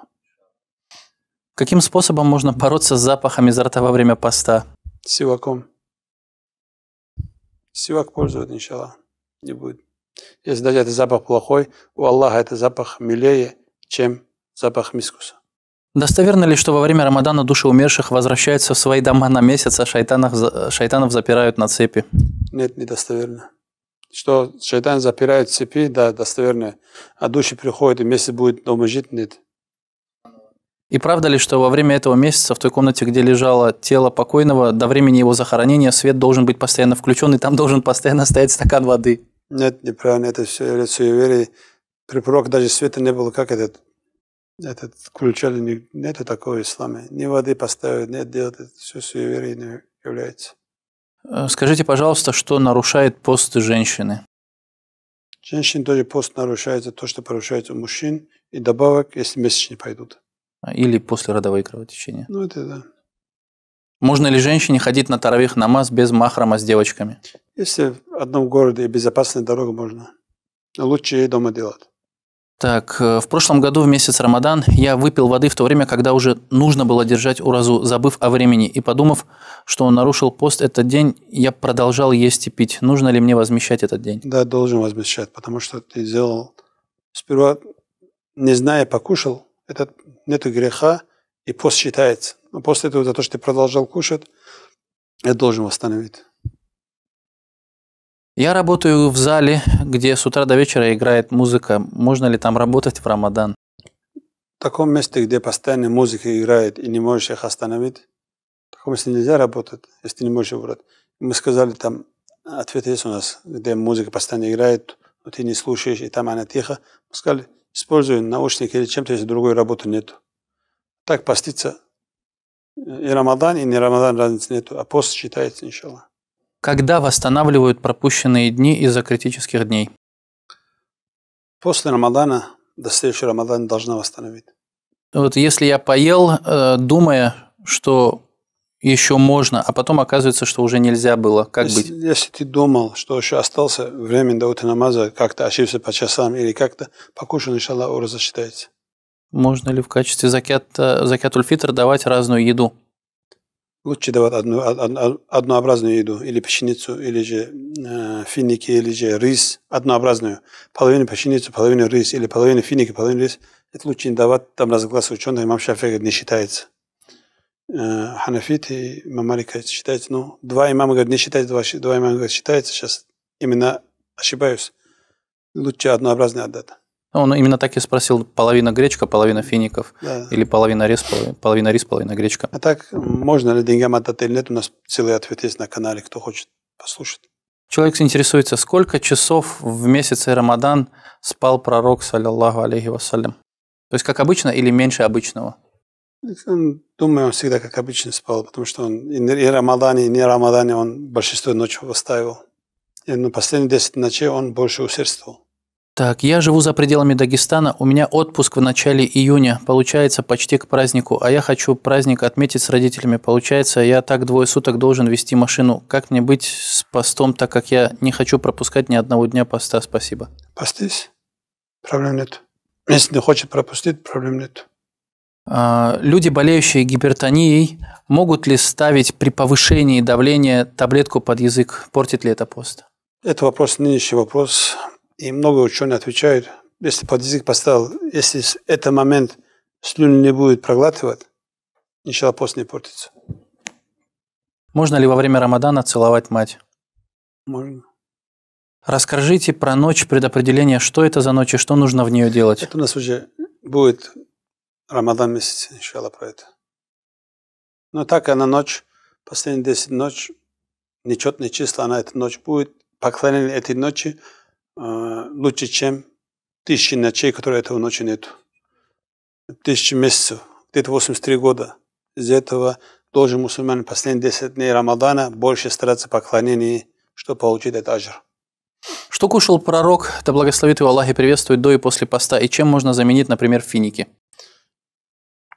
Каким способом можно бороться с запахом изо рта во время поста? Сиваком. Сивак пользует, иншаллах, не будет. Если даже этот запах плохой, у Аллаха этот запах милее, чем запах мискуса. Достоверно ли, что во время Рамадана души умерших возвращаются в свои дома на месяц, а шайтанов, шайтанов запирают на цепи? Нет, недостоверно что шайтан запирает цепи, да, достоверно, а души приходят, и месяц будет дома жить, нет. И правда ли, что во время этого месяца в той комнате, где лежало тело покойного, до времени его захоронения свет должен быть постоянно включен, и там должен постоянно стоять стакан воды? Нет, неправильно, это все суеверие. При пророк даже света не было, как этот, этот включали, нету такого в исламе. Ни воды поставили, нет, делать это все суеверие не является. Э, скажите, пожалуйста, что нарушает пост женщины? Женщин тоже пост нарушается, то, что порушается у мужчин, и добавок, если месячные пойдут. А, или после родовой кровотечения. Ну, это да. Можно ли женщине ходить на таравих намаз без махрама с девочками? Если в одном городе безопасная дорога, можно. Лучше ей дома делать. Так, э, в прошлом году в месяц Рамадан я выпил воды в то время, когда уже нужно было держать уразу, забыв о времени. И подумав, что он нарушил пост этот день, я продолжал есть и пить. Нужно ли мне возмещать этот день? Да, должен возмещать, потому что ты сделал сперва, не зная, покушал, это нету греха, и пост считается. Но после этого за то, что ты продолжал кушать, я должен восстановить. Я работаю в зале, где с утра до вечера играет музыка. Можно ли там работать в Рамадан? В таком месте, где постоянно музыка играет и не можешь их остановить, в таком месте нельзя работать, если не можешь выбрать. Мы сказали, там ответ есть у нас, где музыка постоянно играет, но ты не слушаешь, и там она тихо. Мы сказали, используй наушники или чем-то, если другой работы нету. Так поститься. И Рамадан, и не Рамадан разницы нету, а пост считается, иншаллах. Когда восстанавливают пропущенные дни из-за критических дней? После Рамадана, до следующего Рамадана должна восстановить. Вот если я поел, э, думая, что еще можно, а потом оказывается, что уже нельзя было. Как если, быть? Если ты думал, что еще остался время до утра намаза, как-то ошибся по часам или как-то, покушал, иншаллах, ура засчитается. Можно ли в качестве закят, закят ульфитр давать разную еду? лучше давать одну, однообразную еду, или пшеницу, или же э, финики, или же рис, однообразную. Половину пшеницу, половину рис, или половину финики, половину рис. Это лучше не давать, там разглас ученых, имам Шафи говорит, не считается. Э, и мамарика считается, ну, два имама говорят, не считается, два, два имама говорят, считается, сейчас именно ошибаюсь. Лучше однообразный отдать. Он именно так и спросил, половина гречка, половина фиников, да. или половина рис, половина рис, половина гречка. А так, можно ли деньгам отдать или нет? У нас целый ответ есть на канале, кто хочет послушать. Человек интересуется, сколько часов в месяц Рамадан спал пророк, саллиллаху алейхи вассалям? То есть, как обычно или меньше обычного? Думаю, он всегда как обычно спал, потому что он и Рамадане, и не Рамадане он большинство ночи выставил. И на ну, последние 10 ночей он больше усердствовал. Так, я живу за пределами Дагестана, у меня отпуск в начале июня, получается почти к празднику, а я хочу праздник отметить с родителями, получается я так двое суток должен вести машину. Как мне быть с постом, так как я не хочу пропускать ни одного дня поста, спасибо. Постись, проблем нет. Если не хочет пропустить, проблем нет. А, люди, болеющие гипертонией, могут ли ставить при повышении давления таблетку под язык? Портит ли это пост? Это вопрос, нынешний вопрос. И много ученые отвечают, если под язык поставил, если этот момент слюни не будет проглатывать, иншалла пост не портится. Можно ли во время Рамадана целовать мать? Можно. Расскажите про ночь предопределения, что это за ночь и что нужно в нее делать. Это у нас уже будет Рамадан месяц, иншалла, про это. Но так она ночь, последние 10 ночь, нечетные числа, она эта ночь будет, поклонение этой ночи – лучше, а, ну, чем тысячи ночей, которые этого ночи нет. Тысячи месяцев, где-то 83 года. из этого должен мусульманин последние 10 дней Рамадана больше стараться поклонение, чтобы получить этот ажр. Что кушал пророк, да благословит его Аллах и приветствует до и после поста, и чем можно заменить, например, финики?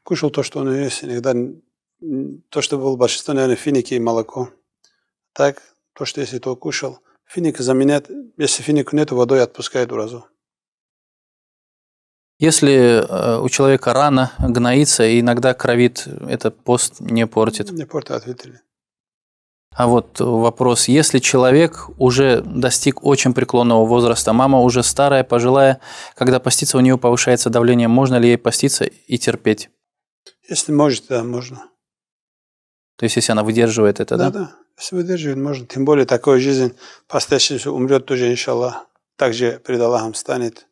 Кушал то, что он есть, иногда то, что было большинство, наверное, финики и молоко. Так, то, что если то кушал – Финик заменяет, если финику нет, водой отпускает в разу. Если э, у человека рана гноится и иногда кровит, это пост не портит. Не портит, ответили. А вот вопрос, если человек уже достиг очень преклонного возраста, мама уже старая, пожилая, когда постится, у нее повышается давление, можно ли ей поститься и терпеть? Если может, да, можно. То есть, если она выдерживает это, да? Да, да. Если выдерживает, можно. Тем более, такой жизнь, постящаяся умрет тоже, иншаллах, также перед Аллахом станет.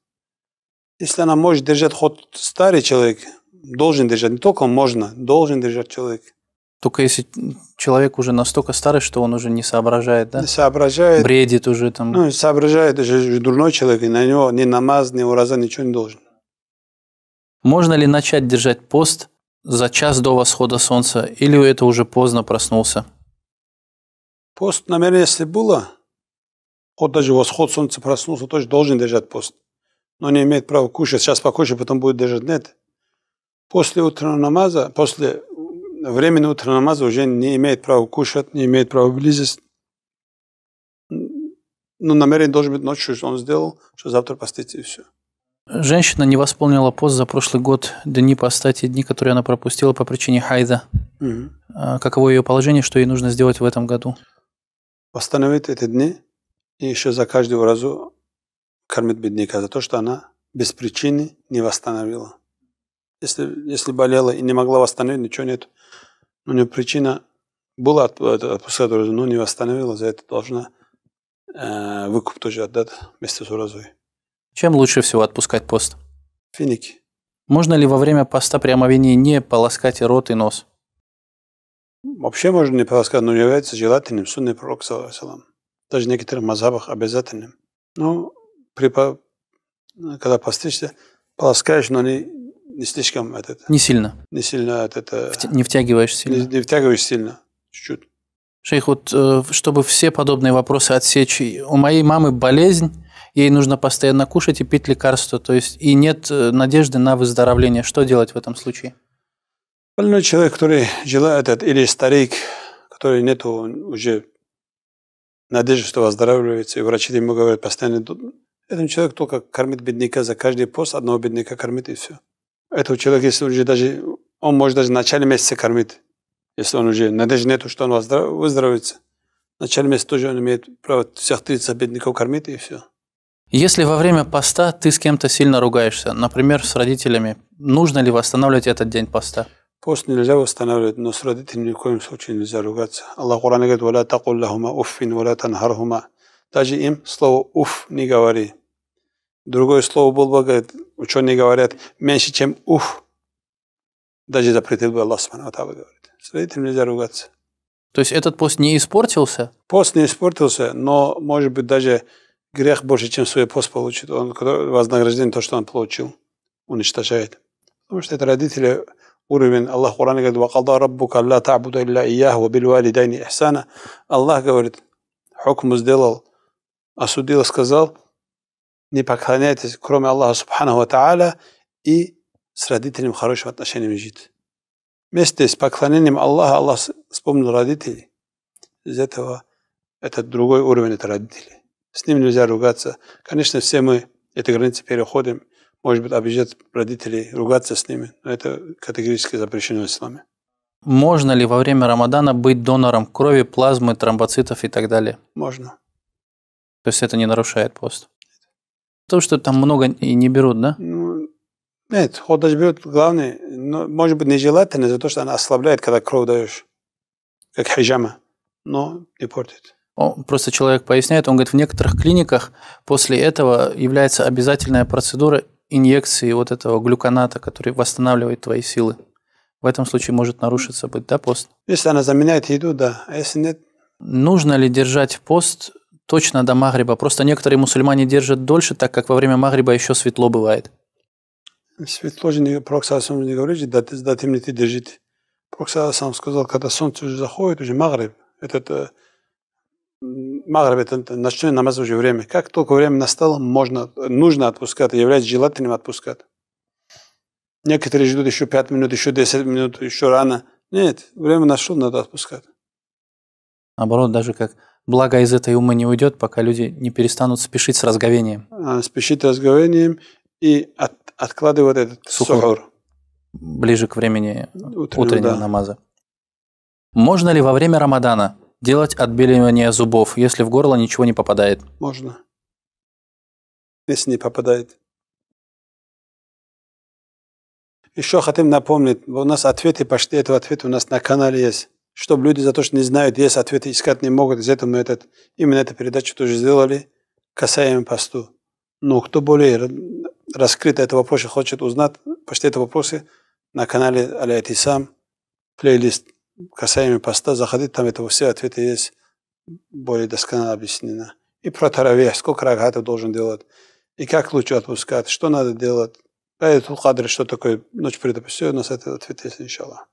Если она может держать ход старый человек, должен держать, не только можно, должен держать человек. Только если человек уже настолько старый, что он уже не соображает, да? Не соображает. Бредит уже там. Ну, соображает, это же дурной человек, и на него ни намаз, ни ураза, ничего не должен. Можно ли начать держать пост за час до восхода солнца, или это уже поздно проснулся? Пост наверное, если было, вот даже восход солнца проснулся, тоже должен держать пост. Но не имеет права кушать. Сейчас покушает, потом будет держать. Нет. После утреннего намаза, после времени утреннего намаза уже не имеет права кушать, не имеет права близость. Но намерение должен быть ночью, что он сделал, что завтра постить и все. Женщина не восполнила пост за прошлый год дни по стати дни, которые она пропустила по причине хайда. Угу. Каково ее положение, что ей нужно сделать в этом году? Восстановить эти дни и еще за каждую разу кормит бедняка за то, что она без причины не восстановила. Если, если болела и не могла восстановить, ничего нет. У нее причина была отпускать разу, но не восстановила, за это должна э, выкуп тоже отдать вместе с уразой. Чем лучше всего отпускать пост? Финики. Можно ли во время поста прямо омовении не полоскать рот и нос? Вообще можно не полоскать, но является желательным Сунный пророк, салам. Даже в некоторых мазабах обязательным. Но при, когда постишься, полоскаешь, но не, не слишком этот. Не сильно. Не сильно это. это Втя, не втягиваешь сильно. Не, не втягиваешь сильно. Чуть-чуть. Шейх, вот э, чтобы все подобные вопросы отсечь, у моей мамы болезнь, ей нужно постоянно кушать и пить лекарства, то есть и нет э, надежды на выздоровление. Что делать в этом случае? Больной человек, который желает этот или старик, который нету уже надежды, что выздоравливается, и врачи ему говорят постоянно, этому человеку только кормит бедняка за каждый пост, одного бедняка кормит и все. Этого человека, если уже даже, он может даже в начале месяца кормить, если он уже надежды нету, что он выздоровится. В начале месяца тоже он имеет право всех 30 бедняков кормить и все. Если во время поста ты с кем-то сильно ругаешься, например, с родителями, нужно ли восстанавливать этот день поста? Пост нельзя восстанавливать, но с родителями ни в коем случае нельзя ругаться. Аллах Коран говорит, «Валя такуллахума уффин, валя танхархума». Даже им слово «уф» не говори. Другое слово был бы говорит, ученые говорят, меньше, чем «уф». Даже запретил бы Аллах Субхану говорит. С родителями нельзя ругаться. То есть этот пост не испортился? Пост не испортился, но, может быть, даже грех больше, чем свой пост получит. Он вознаграждение, то, что он получил, уничтожает. Потому что это родители уровень. Аллах в Коране говорит, «Вакада раббука ла та'буда илля ияху вабильвалидайни ихсана». Аллах говорит, хукму сделал, осудил, сказал, не поклоняйтесь, кроме Аллаха Субхану Тааля, и с родителями хорошим отношением жить. Вместе с поклонением Аллаха Аллах вспомнил родителей. Из этого это другой уровень, это родители. С ним нельзя ругаться. Конечно, все мы эти границы переходим. Может быть, обижать родителей, ругаться с ними. Но это категорически запрещено исламе. Можно ли во время Рамадана быть донором крови, плазмы, тромбоцитов и так далее? Можно. То есть это не нарушает пост? То, что там много и не берут, да? Ну, нет, ходаж берут, главное, но, может быть, нежелательно за то, что она ослабляет, когда кровь даешь, как хижама, но не портит. Он, просто человек поясняет, он говорит, в некоторых клиниках после этого является обязательная процедура инъекции вот этого глюконата, который восстанавливает твои силы. В этом случае может нарушиться быть, да, пост? Если она заменяет еду, да. А если нет? Нужно ли держать пост точно до Магриба? Просто некоторые мусульмане держат дольше, так как во время Магриба еще светло бывает. Светло же не, Пророк не говорит, да, до темноты держите. Пророк сам сказал, когда солнце уже заходит, уже Магриб. Этот э, Магребе это ночной намаз уже время. Как только время настало, можно, нужно отпускать, является желательным отпускать. Некоторые ждут еще 5 минут, еще 10 минут, еще рано. Нет, время нашло, надо отпускать. Наоборот, даже как благо из этой умы не уйдет, пока люди не перестанут спешить с разговением. А, спешить с разговением и от, откладывать этот сухор. сухор. Ближе к времени Утреннего, утреннего да. намаза. Можно ли во время Рамадана Делать отбеливание зубов, если в горло ничего не попадает. Можно. Если не попадает. Еще хотим напомнить, у нас ответы, почти этого ответа у нас на канале есть. Чтобы люди за то, что не знают, есть ответы, искать не могут. Из этого мы этот, именно эту передачу тоже сделали, касаемо посту. Но ну, кто более раскрыто этот вопрос и хочет узнать, почти эти вопросы на канале Аля Сам, плейлист касаемо поста, заходить, там этого все ответы есть более досконально объяснено. И про таравех, сколько рагатов должен делать, и как лучше отпускать, что надо делать. А Айдатул Кадр, что такое ночь предопустила, у нас это ответ есть, сначала.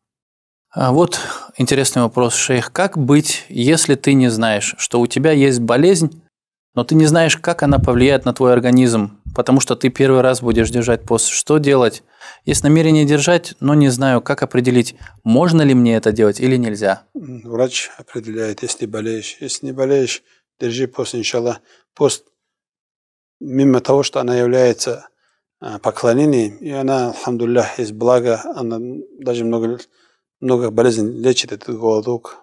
А вот интересный вопрос, шейх. Как быть, если ты не знаешь, что у тебя есть болезнь, но ты не знаешь, как она повлияет на твой организм? потому что ты первый раз будешь держать пост. Что делать? Есть намерение держать, но не знаю, как определить, можно ли мне это делать или нельзя. Врач определяет, если болеешь. Если не болеешь, держи пост, сначала. Пост, мимо того, что она является э, поклонением, и она, алхамдулиллах, из блага, она даже много, много болезней лечит, этот голодок,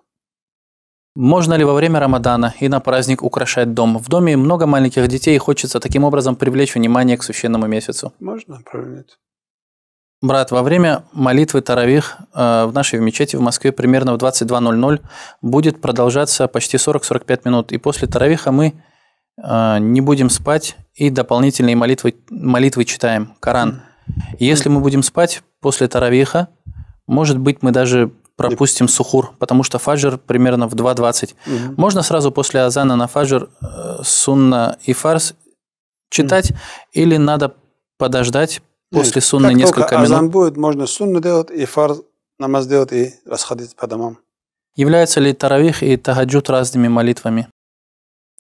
можно ли во время Рамадана и на праздник украшать дом? В доме много маленьких детей, и хочется таким образом привлечь внимание к священному месяцу. Можно, правильно нет. Брат, во время молитвы Таравих э, в нашей мечети в Москве примерно в 22.00 будет продолжаться почти 40-45 минут. И после Таравиха мы э, не будем спать и дополнительные молитвы, молитвы читаем, Коран. Если мы будем спать после Таравиха, может быть, мы даже пропустим сухур, потому что фаджр примерно в 2.20. Угу. Можно сразу после азана на фаджр э, сунна и фарс читать, угу. или надо подождать после Нет, сунны как несколько только минут? азан будет, можно сунну делать и фарс намаз делать и расходиться по домам. Является ли таравих и тагаджуд разными молитвами?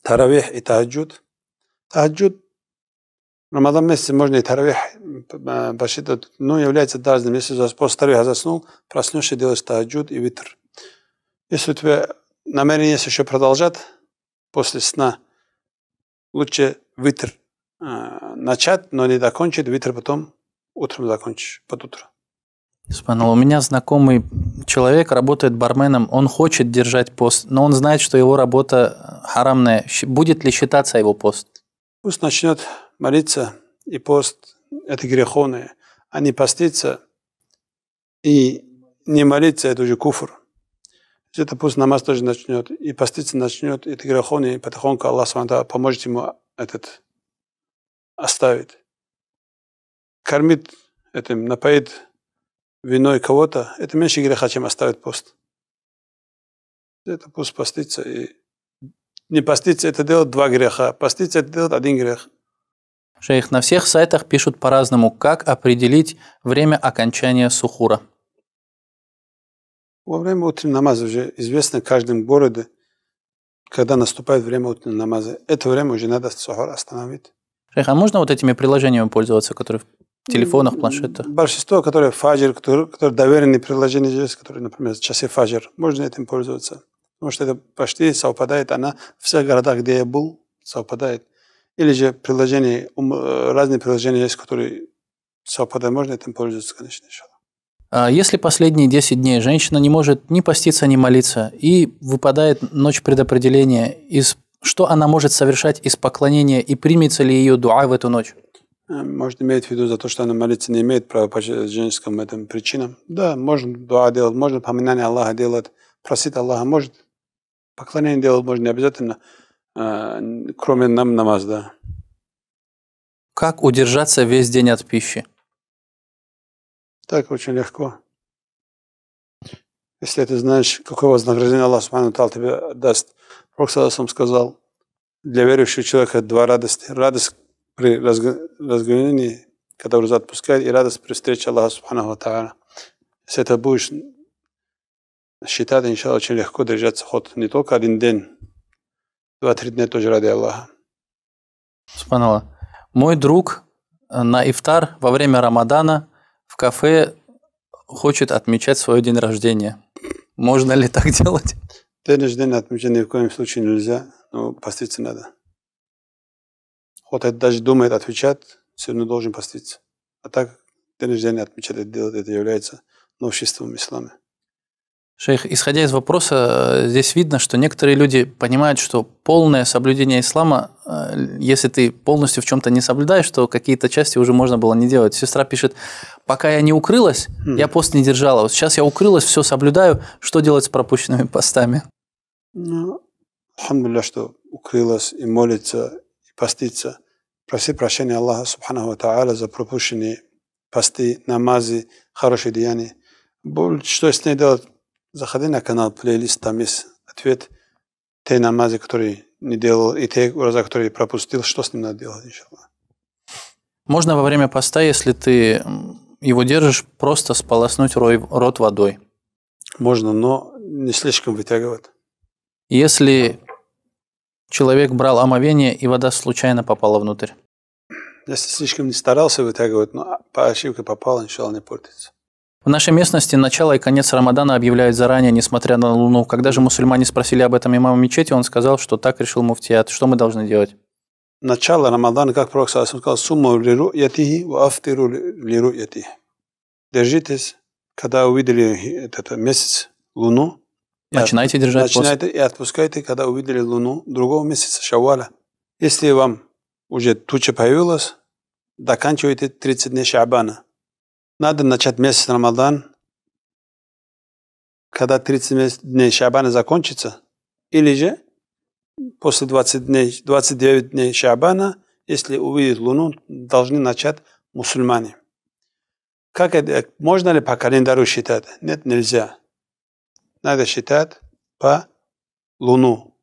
Таравих и тагаджуд. Тагаджуд Рамадан месяце можно и таравих башита, э, но ну, является дажным. Если после таравиха заснул, проснешься, делаешь таджуд и витр. Если у тебя намерение еще продолжать после сна, лучше витр э, начать, но не докончить, витр потом утром закончишь, под утро. Спанал, у меня знакомый человек работает барменом, он хочет держать пост, но он знает, что его работа э, харамная. Будет ли считаться его пост? Пусть начнет молиться и пост – это греховные, а не поститься и не молиться – это уже куфр. Это пусть намаз тоже начнет, и поститься начнет, и это греховный, и потихоньку Аллах поможет ему этот оставить. Кормит этим, напоит виной кого-то, это меньше греха, чем оставить пост. Это пусть постится. И не поститься – это делать два греха. Поститься – это делать один грех. Шейх, на всех сайтах пишут по-разному, как определить время окончания сухура. Во время утреннего намаза уже известно в каждом городе, когда наступает время утреннего намаза. Это время уже надо сухур остановить. Шейх, а можно вот этими приложениями пользоваться, которые в телефонах, планшетах? Большинство, которые фаджир, которые, которые доверенные приложения есть, которые, например, часы фаджир, можно этим пользоваться. Потому что это почти совпадает, она в всех городах, где я был, совпадает или же приложения, э, разные приложения есть, которые Сапада можно этим пользоваться, конечно, еще. А если последние 10 дней женщина не может ни поститься, ни молиться, и выпадает ночь предопределения, из, что она может совершать из поклонения, и примется ли ее дуа в эту ночь? Э, может, иметь в виду за то, что она молиться не имеет права по женским этим причинам. Да, можно дуа делать, можно поминание Аллаха делать, просить Аллаха, может, поклонение делать можно не обязательно – Э, кроме нам намазда. Как удержаться весь день от пищи? Так очень легко. Если ты знаешь, какое вознаграждение Аллах Субхану тебе даст. Пророк сам сказал, для верующего человека два радости. Радость при разгонении, когда уже отпускает, и радость при встрече Аллаха Субхану Тааля. Если это будешь считать, иншалла, очень легко держаться ход не только один день, 2-3 тоже ради Аллаха. Спанала. Мой друг э, на ифтар во время Рамадана в кафе хочет отмечать свой день рождения. Можно ли так делать? День рождения отмечать ни в коем случае нельзя, но поститься надо. Вот это даже думает отвечать, все равно должен поститься. А так день рождения отмечать это делать, это является новшеством ислама. Шейх, исходя из вопроса, э, здесь видно, что некоторые люди понимают, что полное соблюдение ислама, э, если ты полностью в чем-то не соблюдаешь, то какие-то части уже можно было не делать. Сестра пишет, пока я не укрылась, mm. я пост не держала. Вот сейчас я укрылась, все соблюдаю. Что делать с пропущенными постами? Ну, Алхамдулилля, что укрылась и молится, и постится. Проси прощения Аллаха, Субхану Тааля, за пропущенные посты, намазы, хорошие деяния. Что с ней делать? Заходи на канал плейлист, там есть ответ. Те намазы, которые не делал, и те ураза, которые пропустил, что с ним надо делать, иншаллах. Можно во время поста, если ты его держишь, просто сполоснуть рой, рот водой? Можно, но не слишком вытягивать. Если человек брал омовение, и вода случайно попала внутрь? Если слишком не старался вытягивать, но по ошибке попал, иншалла, не портится. В нашей местности начало и конец Рамадана объявляют заранее, несмотря на Луну. Когда же мусульмане спросили об этом имама мечети, он сказал, что так решил муфтият. Что мы должны делать? Начало Рамадана, как Пророк сказал, сумму лиру ятихи, афтиру лиру ятихи. Держитесь, когда увидели этот месяц, Луну, Начинайте держать Начинайте пост. и отпускайте, когда увидели Луну другого месяца, Шаваля. Если вам уже туча появилась, доканчивайте 30 дней Шабана. Надо начать месяц Рамадан, когда 30 дней Шабана закончится, или же после 20 дней, 29 дней Шабана, если увидит Луну, должны начать мусульмане. Как это, можно ли по календарю считать? Нет, нельзя. Надо считать по Луну.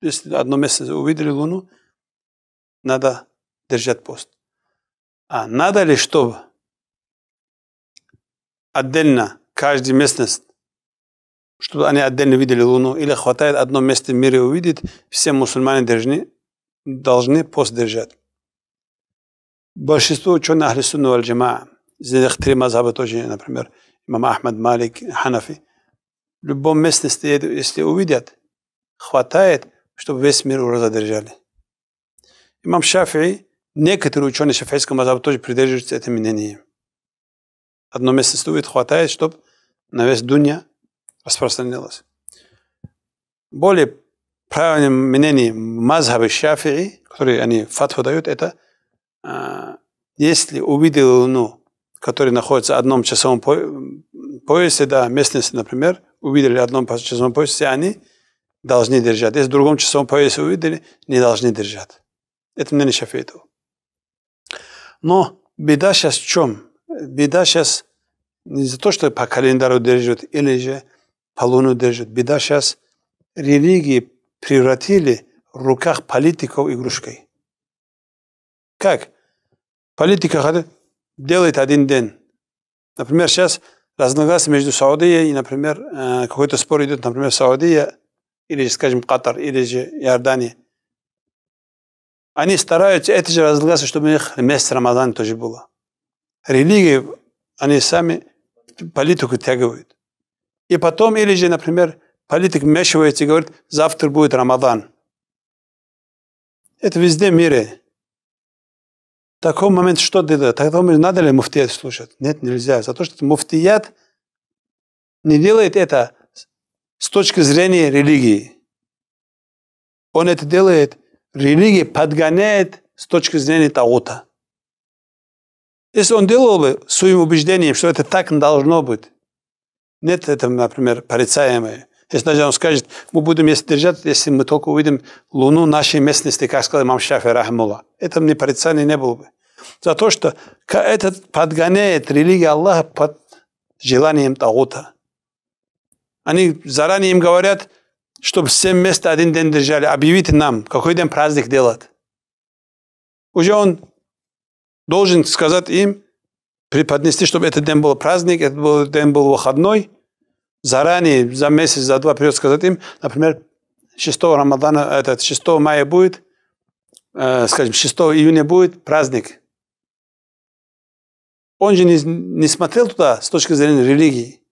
Если одно месяц увидели Луну, надо держать пост. А надо ли, чтобы отдельно, каждая местность, чтобы они отдельно видели Луну, или хватает одно место в мире увидеть, все мусульмане должны, должны пост держать. Большинство ученых Ахли Сунна из них три мазхаба тоже, например, имам Ахмад Малик, Ханафи, в любом местности, если увидят, хватает, чтобы весь мир ураза держали. Имам Шафии, некоторые ученые шафийского мазхаба тоже придерживаются этого мнения. Одно место стулья хватает, чтобы на весь дунья распространилось. Более правильным мнением мазхабы шафии, которые они фатху дают, это а, если увидел луну, которая находится в одном часовом поясе, да, местности, например, увидели в одном часовом поясе, они должны держать. Если в другом часовом поясе увидели, не должны держать. Это мнение шафиитов. Но беда сейчас в чем? беда сейчас не за то, что по календарю держит или же по луну держит. Беда сейчас религии превратили в руках политиков игрушкой. Как? Политика делает один день. Например, сейчас разногласия между Саудией и, например, э, какой-то спор идет, например, Саудия или, скажем, Катар, или же Иордания. Они стараются эти же разногласия, чтобы у них месяц Рамадан тоже было. Религии, они сами политику тягивают. И потом, или же, например, политик вмешивается и говорит, завтра будет Рамадан. Это везде в мире. В такой момент что ты делаешь? Тогда надо ли муфтият слушать? Нет, нельзя. За то, что муфтият не делает это с точки зрения религии. Он это делает, религия подгоняет с точки зрения таута. Если он делал бы своим убеждением, что это так должно быть, нет этого, например, порицаемое. Если даже он скажет, мы будем если держать, если мы только увидим луну нашей местности, как сказал имам Шафи Рахмула. Это мне порицание не было бы. За то, что этот подгоняет религия Аллаха под желанием Тагута. Они заранее им говорят, чтобы все место один день держали, объявите нам, какой день праздник делать. Уже он должен сказать им, преподнести, чтобы этот день был праздник, этот день был выходной. Заранее, за месяц, за два придет сказать им, например, 6 Рамадана, этот, 6 мая будет, э, скажем, 6 июня будет праздник. Он же не, не смотрел туда с точки зрения религии.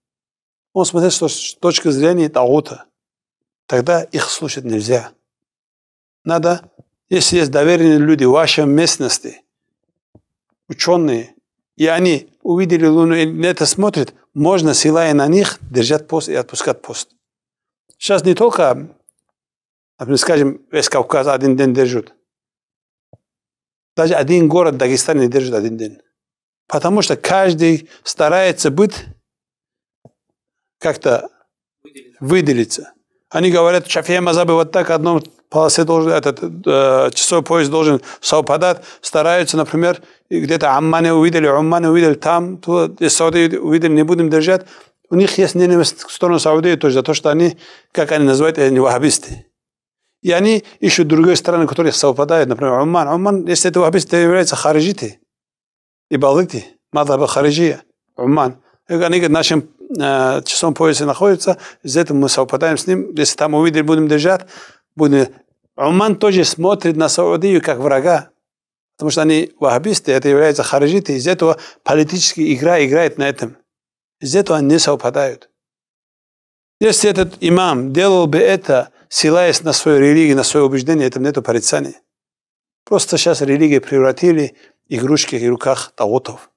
Он смотрел что, с точки зрения Таута. Тогда их слушать нельзя. Надо, если есть доверенные люди в вашей местности – ученые, и они увидели Луну и на это смотрят, можно, ссылая на них, держать пост и отпускать пост. Сейчас не только, например, скажем, весь Кавказ один день держит. Даже один город Дагестан не держит один день. Потому что каждый старается быть как-то выделиться. Они говорят, Шафия мазабы вот так, одном полосы должен, этот э, часовой поезд должен совпадать. Стараются, например, где-то Аммане увидели, Аммане увидели, там, то, из увидели, не будем держать. У них есть ненависть в сторону Саудии тоже за то, что они, как они называют, они э, вахабисты. И они ищут другие страны, которые совпадают. Например, Умман. Умман, если это то является харижиты и балыгты. Мадхаба Хариджия, Умман. Они говорят, нашим э, часом поясе находится, из этого мы совпадаем с ним. Если там увидели, будем держать будет. Оман тоже смотрит на Саудию как врага, потому что они ваххабисты, это являются хариджиты, из этого политическая игра играет на этом. Из этого они не совпадают. Если этот имам делал бы это, ссылаясь на свою религию, на свое убеждение, этом нету порицания. Просто сейчас религию превратили игрушки в руках таутов.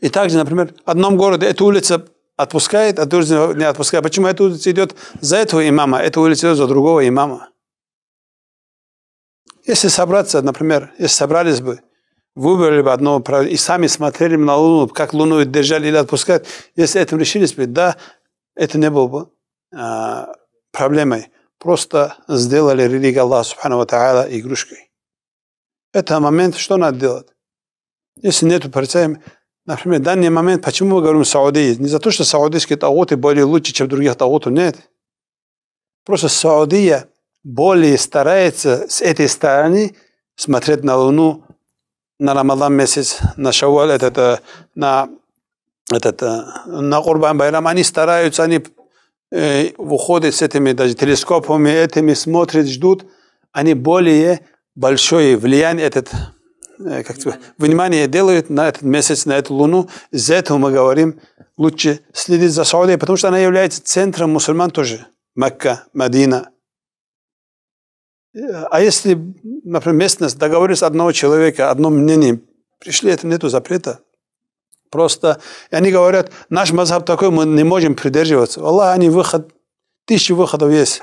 И также, например, в одном городе, эта улица отпускает, а ту не отпускает. Почему эта улица идет за этого имама, эта улица идет за другого имама? Если собраться, например, если собрались бы, выбрали бы одного и сами смотрели бы на Луну, как Луну держали или отпускают, если этим решились бы, да, это не было бы а, проблемой. Просто сделали религию Аллаха Субхану Тааля игрушкой. Это момент, что надо делать? Если нету порицаемости, Например, в данный момент, почему мы говорим саудиит? Не за то, что саудийские тагуты более лучше, чем других тагутов, нет. Просто Саудия более старается с этой стороны смотреть на Луну, на Рамадан месяц, на Шаваль, этот, э, на, этот, э, на Курбан Байрам. Они стараются, они э, выходят с этими даже телескопами, этими смотрят, ждут. Они более большое влияние этот Э, как внимание делают на этот месяц, на эту луну. Из-за этого мы говорим, лучше следить за Саудией, потому что она является центром мусульман тоже. Мекка, Мадина. Э, а если, например, местность договорились одного человека, одно мнение, пришли, это нету запрета. Просто и они говорят, наш мазхаб такой, мы не можем придерживаться. Аллах, они выход, тысячи выходов есть.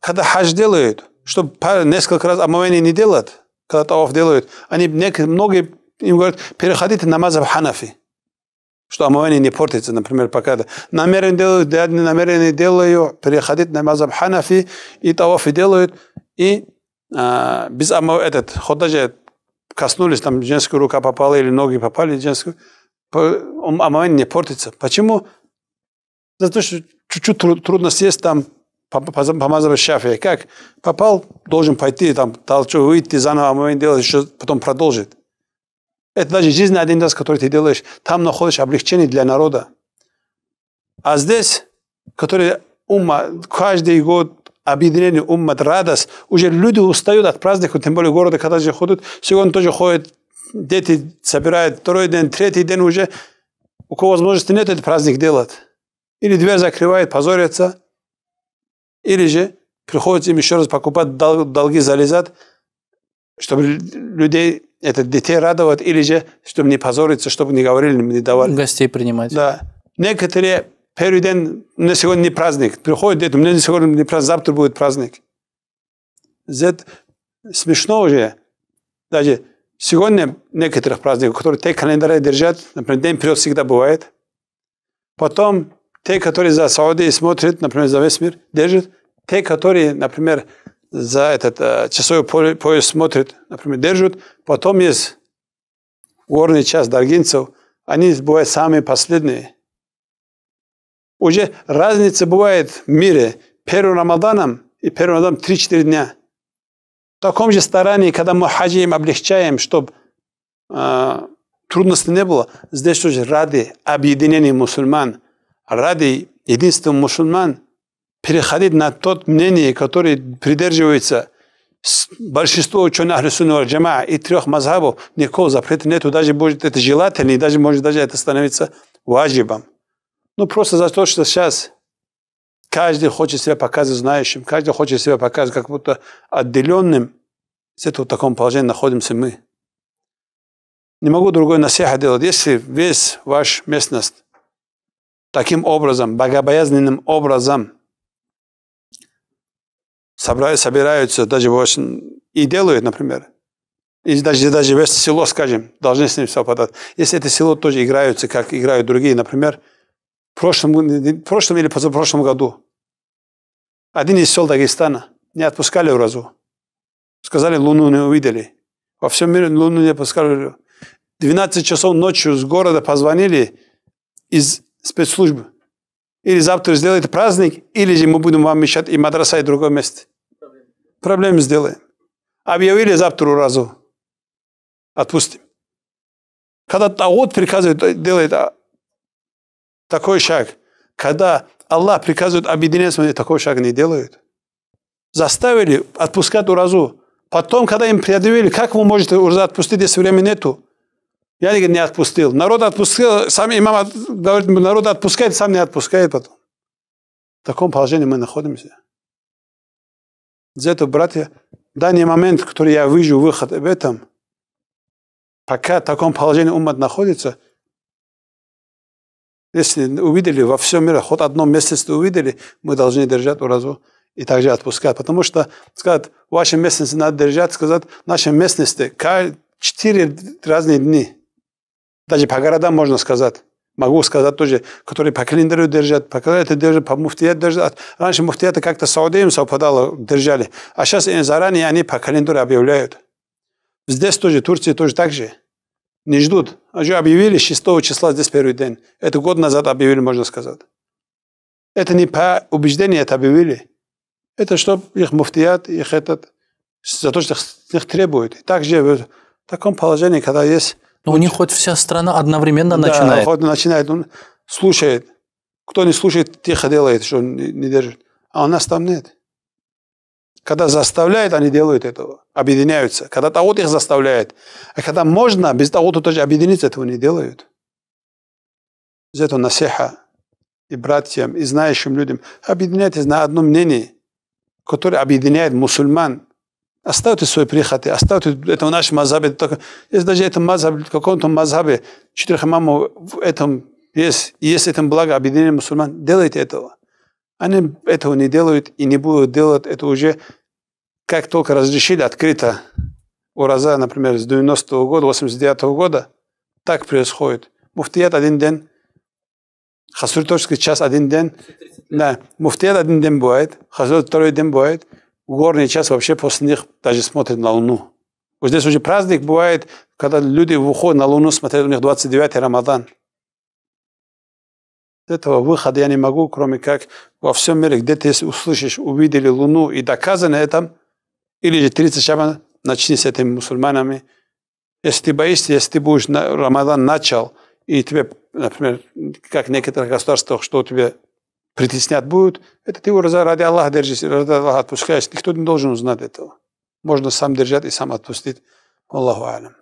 Когда хадж делают, чтобы несколько раз омовение не делать, когда таваф делают, они многие им говорят, переходите на в ханафи, что омовение а не портится, например, пока да. намерен делают, да, не намерен делают, переходить на в ханафи, и тавафы делают, и а, без омов... А этот, хоть даже коснулись, там женскую рука попала или ноги попали, женскую, омовение а не портится. Почему? За то, что чуть-чуть трудно съесть там помазаба шафия, как попал, должен пойти, там, толчок выйти, заново момент делать, еще потом продолжить. Это даже жизненный один раз, который ты делаешь, там находишь облегчение для народа. А здесь, который ума каждый год объединение уммат, радость, уже люди устают от праздника, тем более города, когда же ходят, сегодня тоже ходят, дети собирают, второй день, третий день уже, у кого возможности нет этот праздник делать. Или дверь закрывает, позорится – или же приходится им еще раз покупать, долги залезать, чтобы людей, это детей радовать, или же, чтобы не позориться, чтобы не говорили, не давали. Гостей принимать. Да. Некоторые первый день, на сегодня не праздник. приходят это, у меня сегодня не праздник, завтра будет праздник. Это смешно уже. Даже сегодня некоторых праздников, которые те календари держат, например, День природы всегда бывает. Потом те, которые за Саудией смотрят, например, за весь мир, держат, те, которые, например, за этот э, часовой пояс смотрят, например, держат, потом есть горный час даргинцев, они бывают самые последние. Уже разница бывает в мире первым Рамаданом и первым Рамаданом 3-4 дня. В таком же старании, когда мы хаджим облегчаем, чтобы э, трудностей не было, здесь тоже ради объединения мусульман – ради единства мусульман переходить на тот мнение, которое придерживается большинство ученых Ахлюсунного Джама и трех мазхабов, никакого запрета нету, даже будет это желательно, и даже может даже это становиться важибом. Ну, просто за то, что сейчас каждый хочет себя показывать знающим, каждый хочет себя показывать как будто отделенным, с этого таком положении находимся мы. Не могу другой насеха делать. Если весь ваш местность таким образом, богобоязненным образом собираются даже очень и делают, например. И даже, даже весь село, скажем, должны с ним совпадать. Если это село тоже играются, как играют другие, например, в прошлом, в прошлом или позапрошлом году один из сел Дагестана не отпускали уразу, Сказали, луну не увидели. Во всем мире луну не отпускали. 12 часов ночью с города позвонили из спецслужбы. Или завтра сделает праздник, или же мы будем вам мешать и мадраса, и другое место. Проблемы сделаем. Объявили завтра уразу. Отпустим. Когда Тагут приказывает, э, делает а, такой шаг, когда Аллах приказывает объединяться, они такой шаг не делают. Заставили отпускать уразу. Потом, когда им предъявили, как вы можете уразу отпустить, если времени нету, я говорит, не отпустил. Народ отпустил, сам имам говорит, народ отпускает, сам не отпускает потом. В таком положении мы находимся. За это, братья, данный момент, который я вижу выход об этом, пока в таком положении умат находится, если увидели во всем мире, хоть одно месяце увидели, мы должны держать уразу и также отпускать. Потому что сказать, в вашей местности надо держать, сказать, в нашей местности 4 э, разные дни – даже по городам можно сказать. Могу сказать тоже, которые по календарю держат, по календарю держат, по муфтият держат. А раньше муфтияты как-то Саудием совпадало, держали. А сейчас заранее они по календарю объявляют. Здесь тоже, Турции тоже так же. Не ждут. Уже а объявили 6 числа, здесь первый день. Это год назад объявили, можно сказать. Это не по убеждению это объявили. Это чтобы их муфтият, их этот, за то, что их требуют. И также в таком положении, когда есть но ну, у них хоть вся страна одновременно да, начинает. Да, начинает. Он ну, слушает. Кто не слушает, тихо делает, что не, не держит. А у нас там нет. Когда заставляют, они делают этого, объединяются. Когда Таут их заставляет. А когда можно, без того Таута тоже объединиться, этого не делают. Из этого насеха и братьям, и знающим людям. Объединяйтесь на одно мнение, которое объединяет мусульман. Оставьте свои прихоты, оставьте это в нашем мазхабе. Только, если даже это мазхаб, в каком-то мазабе, четырех имамов в этом есть, есть это благо объединения мусульман, делайте этого. Они этого не делают и не будут делать. Это уже как только разрешили открыто ураза, например, с 90-го года, 89-го года, так происходит. Муфтият один день, хасурторский час один день, да, муфтият один день бывает, хасур второй день бывает – горный час вообще после них даже смотрят на Луну. Вот здесь уже праздник бывает, когда люди выходят на Луну, смотрят, у них 29 Рамадан. Этого выхода я не могу, кроме как во всем мире, где ты услышишь, увидели Луну и доказано это, или же 30 шабан, начни с этими мусульманами. Если ты боишься, если ты будешь на, Рамадан начал, и тебе, например, как в некоторых государствах, что у тебя притеснять будут, это ты его ради Аллаха держишь, ради Аллаха отпускаешь. Никто не должен узнать этого. Можно сам держать и сам отпустить. Аллаху алям.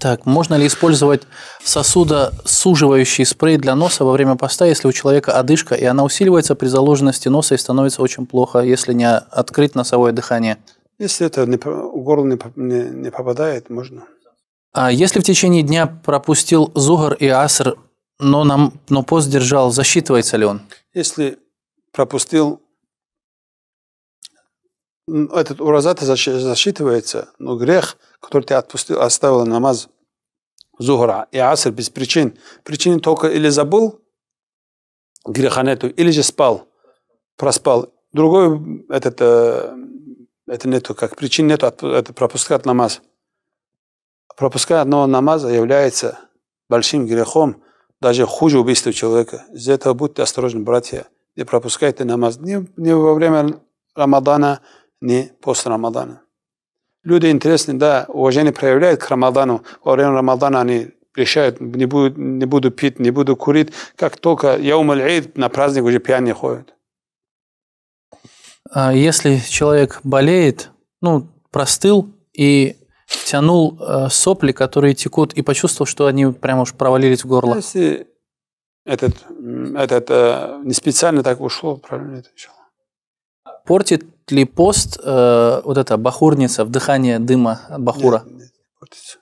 Так, можно ли использовать сосудосуживающий спрей для носа во время поста, если у человека одышка, и она усиливается при заложенности носа и становится очень плохо, если не открыть носовое дыхание? Если это не, горло не, не, не попадает, можно. А если в течение дня пропустил зугар и аср, но, нам, но пост держал, засчитывается ли он? Если пропустил этот ураза-то засчитывается, но грех, который ты отпустил, оставил намаз зухра и аср без причин. Причины только или забыл, греха нету, или же спал, проспал. Другой этот, э, это нету, как причин нету, это пропускать намаз. Пропускать одного намаза является большим грехом, даже хуже убийства человека. Из-за этого будьте осторожны, братья, не пропускайте намаз ни, ни во время Рамадана, ни после Рамадана. Люди интересны, да, уважение проявляют к Рамадану. Во время Рамадана они решают, не буду, не буду пить, не буду курить. Как только я умоляю на праздник уже пьяные ходят. А если человек болеет, ну, простыл и тянул э, сопли, которые текут, и почувствовал, что они прямо уж провалились в горло. Если этот, этот э, не специально так ушло, правильно это еще. Портит ли пост э, вот эта бахурница, вдыхание дыма бахура? Нет, нет, портится.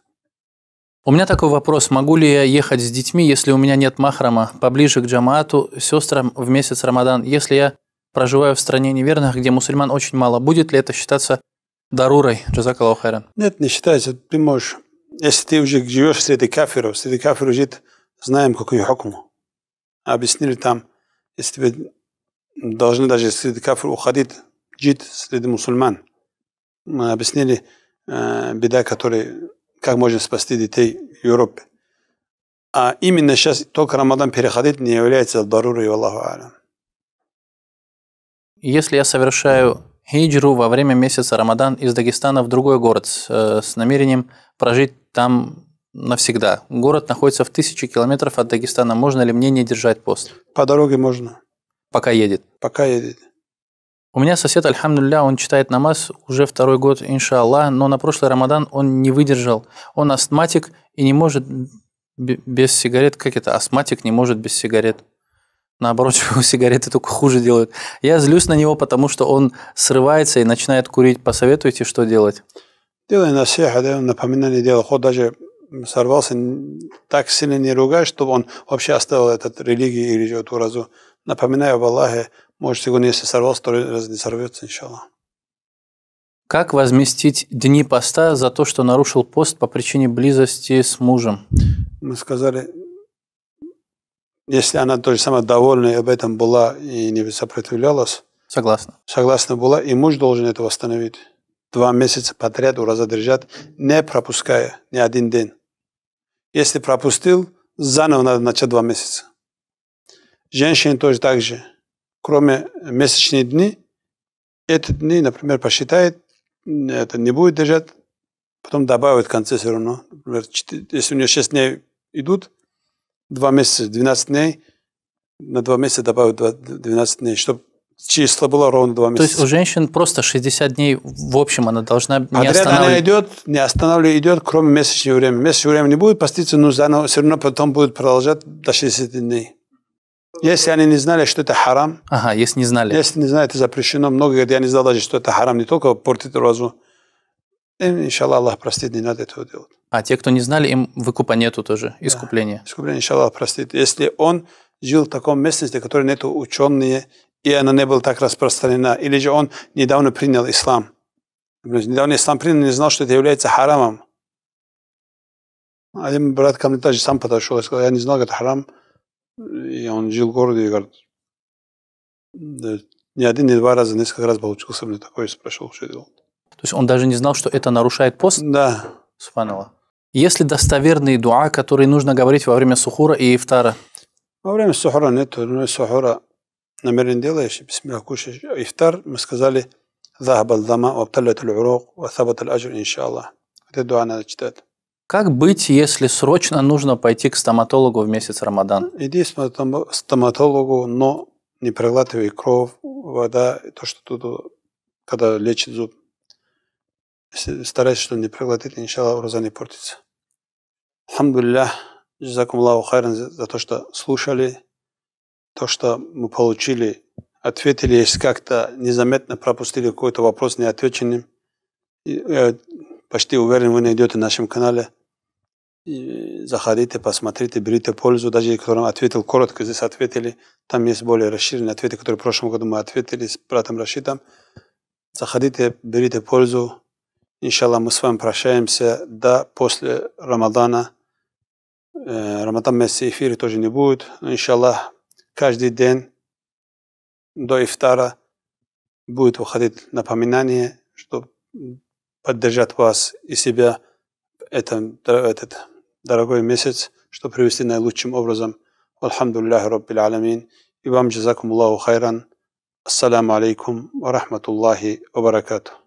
У меня такой вопрос. Могу ли я ехать с детьми, если у меня нет махрама, поближе к джамаату, сестрам в месяц Рамадан, если я проживаю в стране неверных, где мусульман очень мало? Будет ли это считаться Дарурой, джазакаллаху хайран. Нет, не считается, ты можешь. Если ты уже живешь среди кафиров, среди кафиров жит, знаем, какую хукму. Объяснили там, если тебе должны даже среди кафиров уходить, жить среди мусульман. Мы объяснили э, беда, которая, как можно спасти детей в Европе. А именно сейчас только Рамадан переходить не является дарурой, Аллаху Если я совершаю хиджру во время месяца Рамадан из Дагестана в другой город э, с намерением прожить там навсегда. Город находится в тысячи километров от Дагестана. Можно ли мне не держать пост? По дороге можно. Пока едет? Пока едет. У меня сосед, альхамдулля, он читает намаз уже второй год, иншаллах, но на прошлый Рамадан он не выдержал. Он астматик и не может без сигарет. Как это? Астматик не может без сигарет наоборот, [laughs] его сигареты только хуже делают. Я злюсь на него, потому что он срывается и начинает курить. Посоветуйте, что делать? Делай насеха, да, напоминание дело. Хоть даже сорвался, так сильно не ругай, чтобы он вообще оставил этот религию или эту разу. Напоминаю об Аллахе, может, сегодня, если сорвался, то раз не сорвется, иншаллах. Как возместить дни поста за то, что нарушил пост по причине близости с мужем? Мы сказали, если она тоже самая довольная об этом была и не сопротивлялась. Согласна. Согласна была, и муж должен это восстановить. Два месяца подряд ураза держать, не пропуская ни один день. Если пропустил, заново надо начать два месяца. Женщины тоже так же. Кроме месячных дней, эти дни, например, посчитает, это не будет держать, потом добавит в конце все равно. Например, если у нее 6 дней идут, 2 месяца, 12 дней, на 2 месяца добавить 12 дней, чтобы число было ровно 2 месяца. То есть у женщин просто 60 дней в общем она должна не Отряд останавливать? она идет, не останавливает идет, кроме месячного времени. Месячного времени не будет поститься, но заново все равно потом будет продолжать до 60 дней. Если они не знали, что это харам. Ага, если не знали. Если не знали, это запрещено. Много говорят, я не знал даже, что это харам, не только портит розу иншаллах, Аллах простит, не надо этого делать. А те, кто не знали, им выкупа нету тоже, искупление. Да, искупление, иншаллах, простит. Если он жил в таком местности, в которой нету ученые, и она не была так распространена, или же он недавно принял ислам. Недавно ислам принял, не знал, что это является харамом. Один брат ко мне даже сам подошел и сказал, я не знал, это харам. И он жил в городе, и говорит, ни один, ни два раза, несколько раз получился мне такое, спрашивал, что делал. То есть он даже не знал, что это нарушает пост? Да. Субханаллах. Если достоверные дуа, которые нужно говорить во время сухура и ифтара? Во время сухура нет. но ну, время сухура намерен делаешь, бисмиллах кушаешь. Ифтар, мы сказали, захаб дама вабталлят аль-урук, васабат аджр иншаллах. Это дуа надо читать. Как быть, если срочно нужно пойти к стоматологу в месяц Рамадан? Иди к стоматологу, но не проглатывай кровь, вода, то, что тут, когда лечит зуб стараясь, что не проглотить, иншаллах, ураза не портится. Хамдулиллях, джазакум Аллаху хайран за то, что слушали, то, что мы получили, ответили, если как-то незаметно пропустили какой-то вопрос неотвеченным. я э, почти уверен, вы найдете на нашем канале. И заходите, посмотрите, берите пользу. Даже которым ответил коротко, здесь ответили. Там есть более расширенные ответы, которые в прошлом году мы ответили с братом Рашидом. Заходите, берите пользу иншалла мы с вами прощаемся до после Рамадана. Э, Рамадан Месси эфире тоже не будет. Но, иншалла каждый день до ифтара будет выходить напоминание, чтобы поддержать вас и себя в этом, этот дорогой месяц, что привести наилучшим образом. Алхамдулиллахи Раббил Аламин. И вам джазакум Аллаху хайран. Ассаламу алейкум ва рахматуллахи ва баракатух.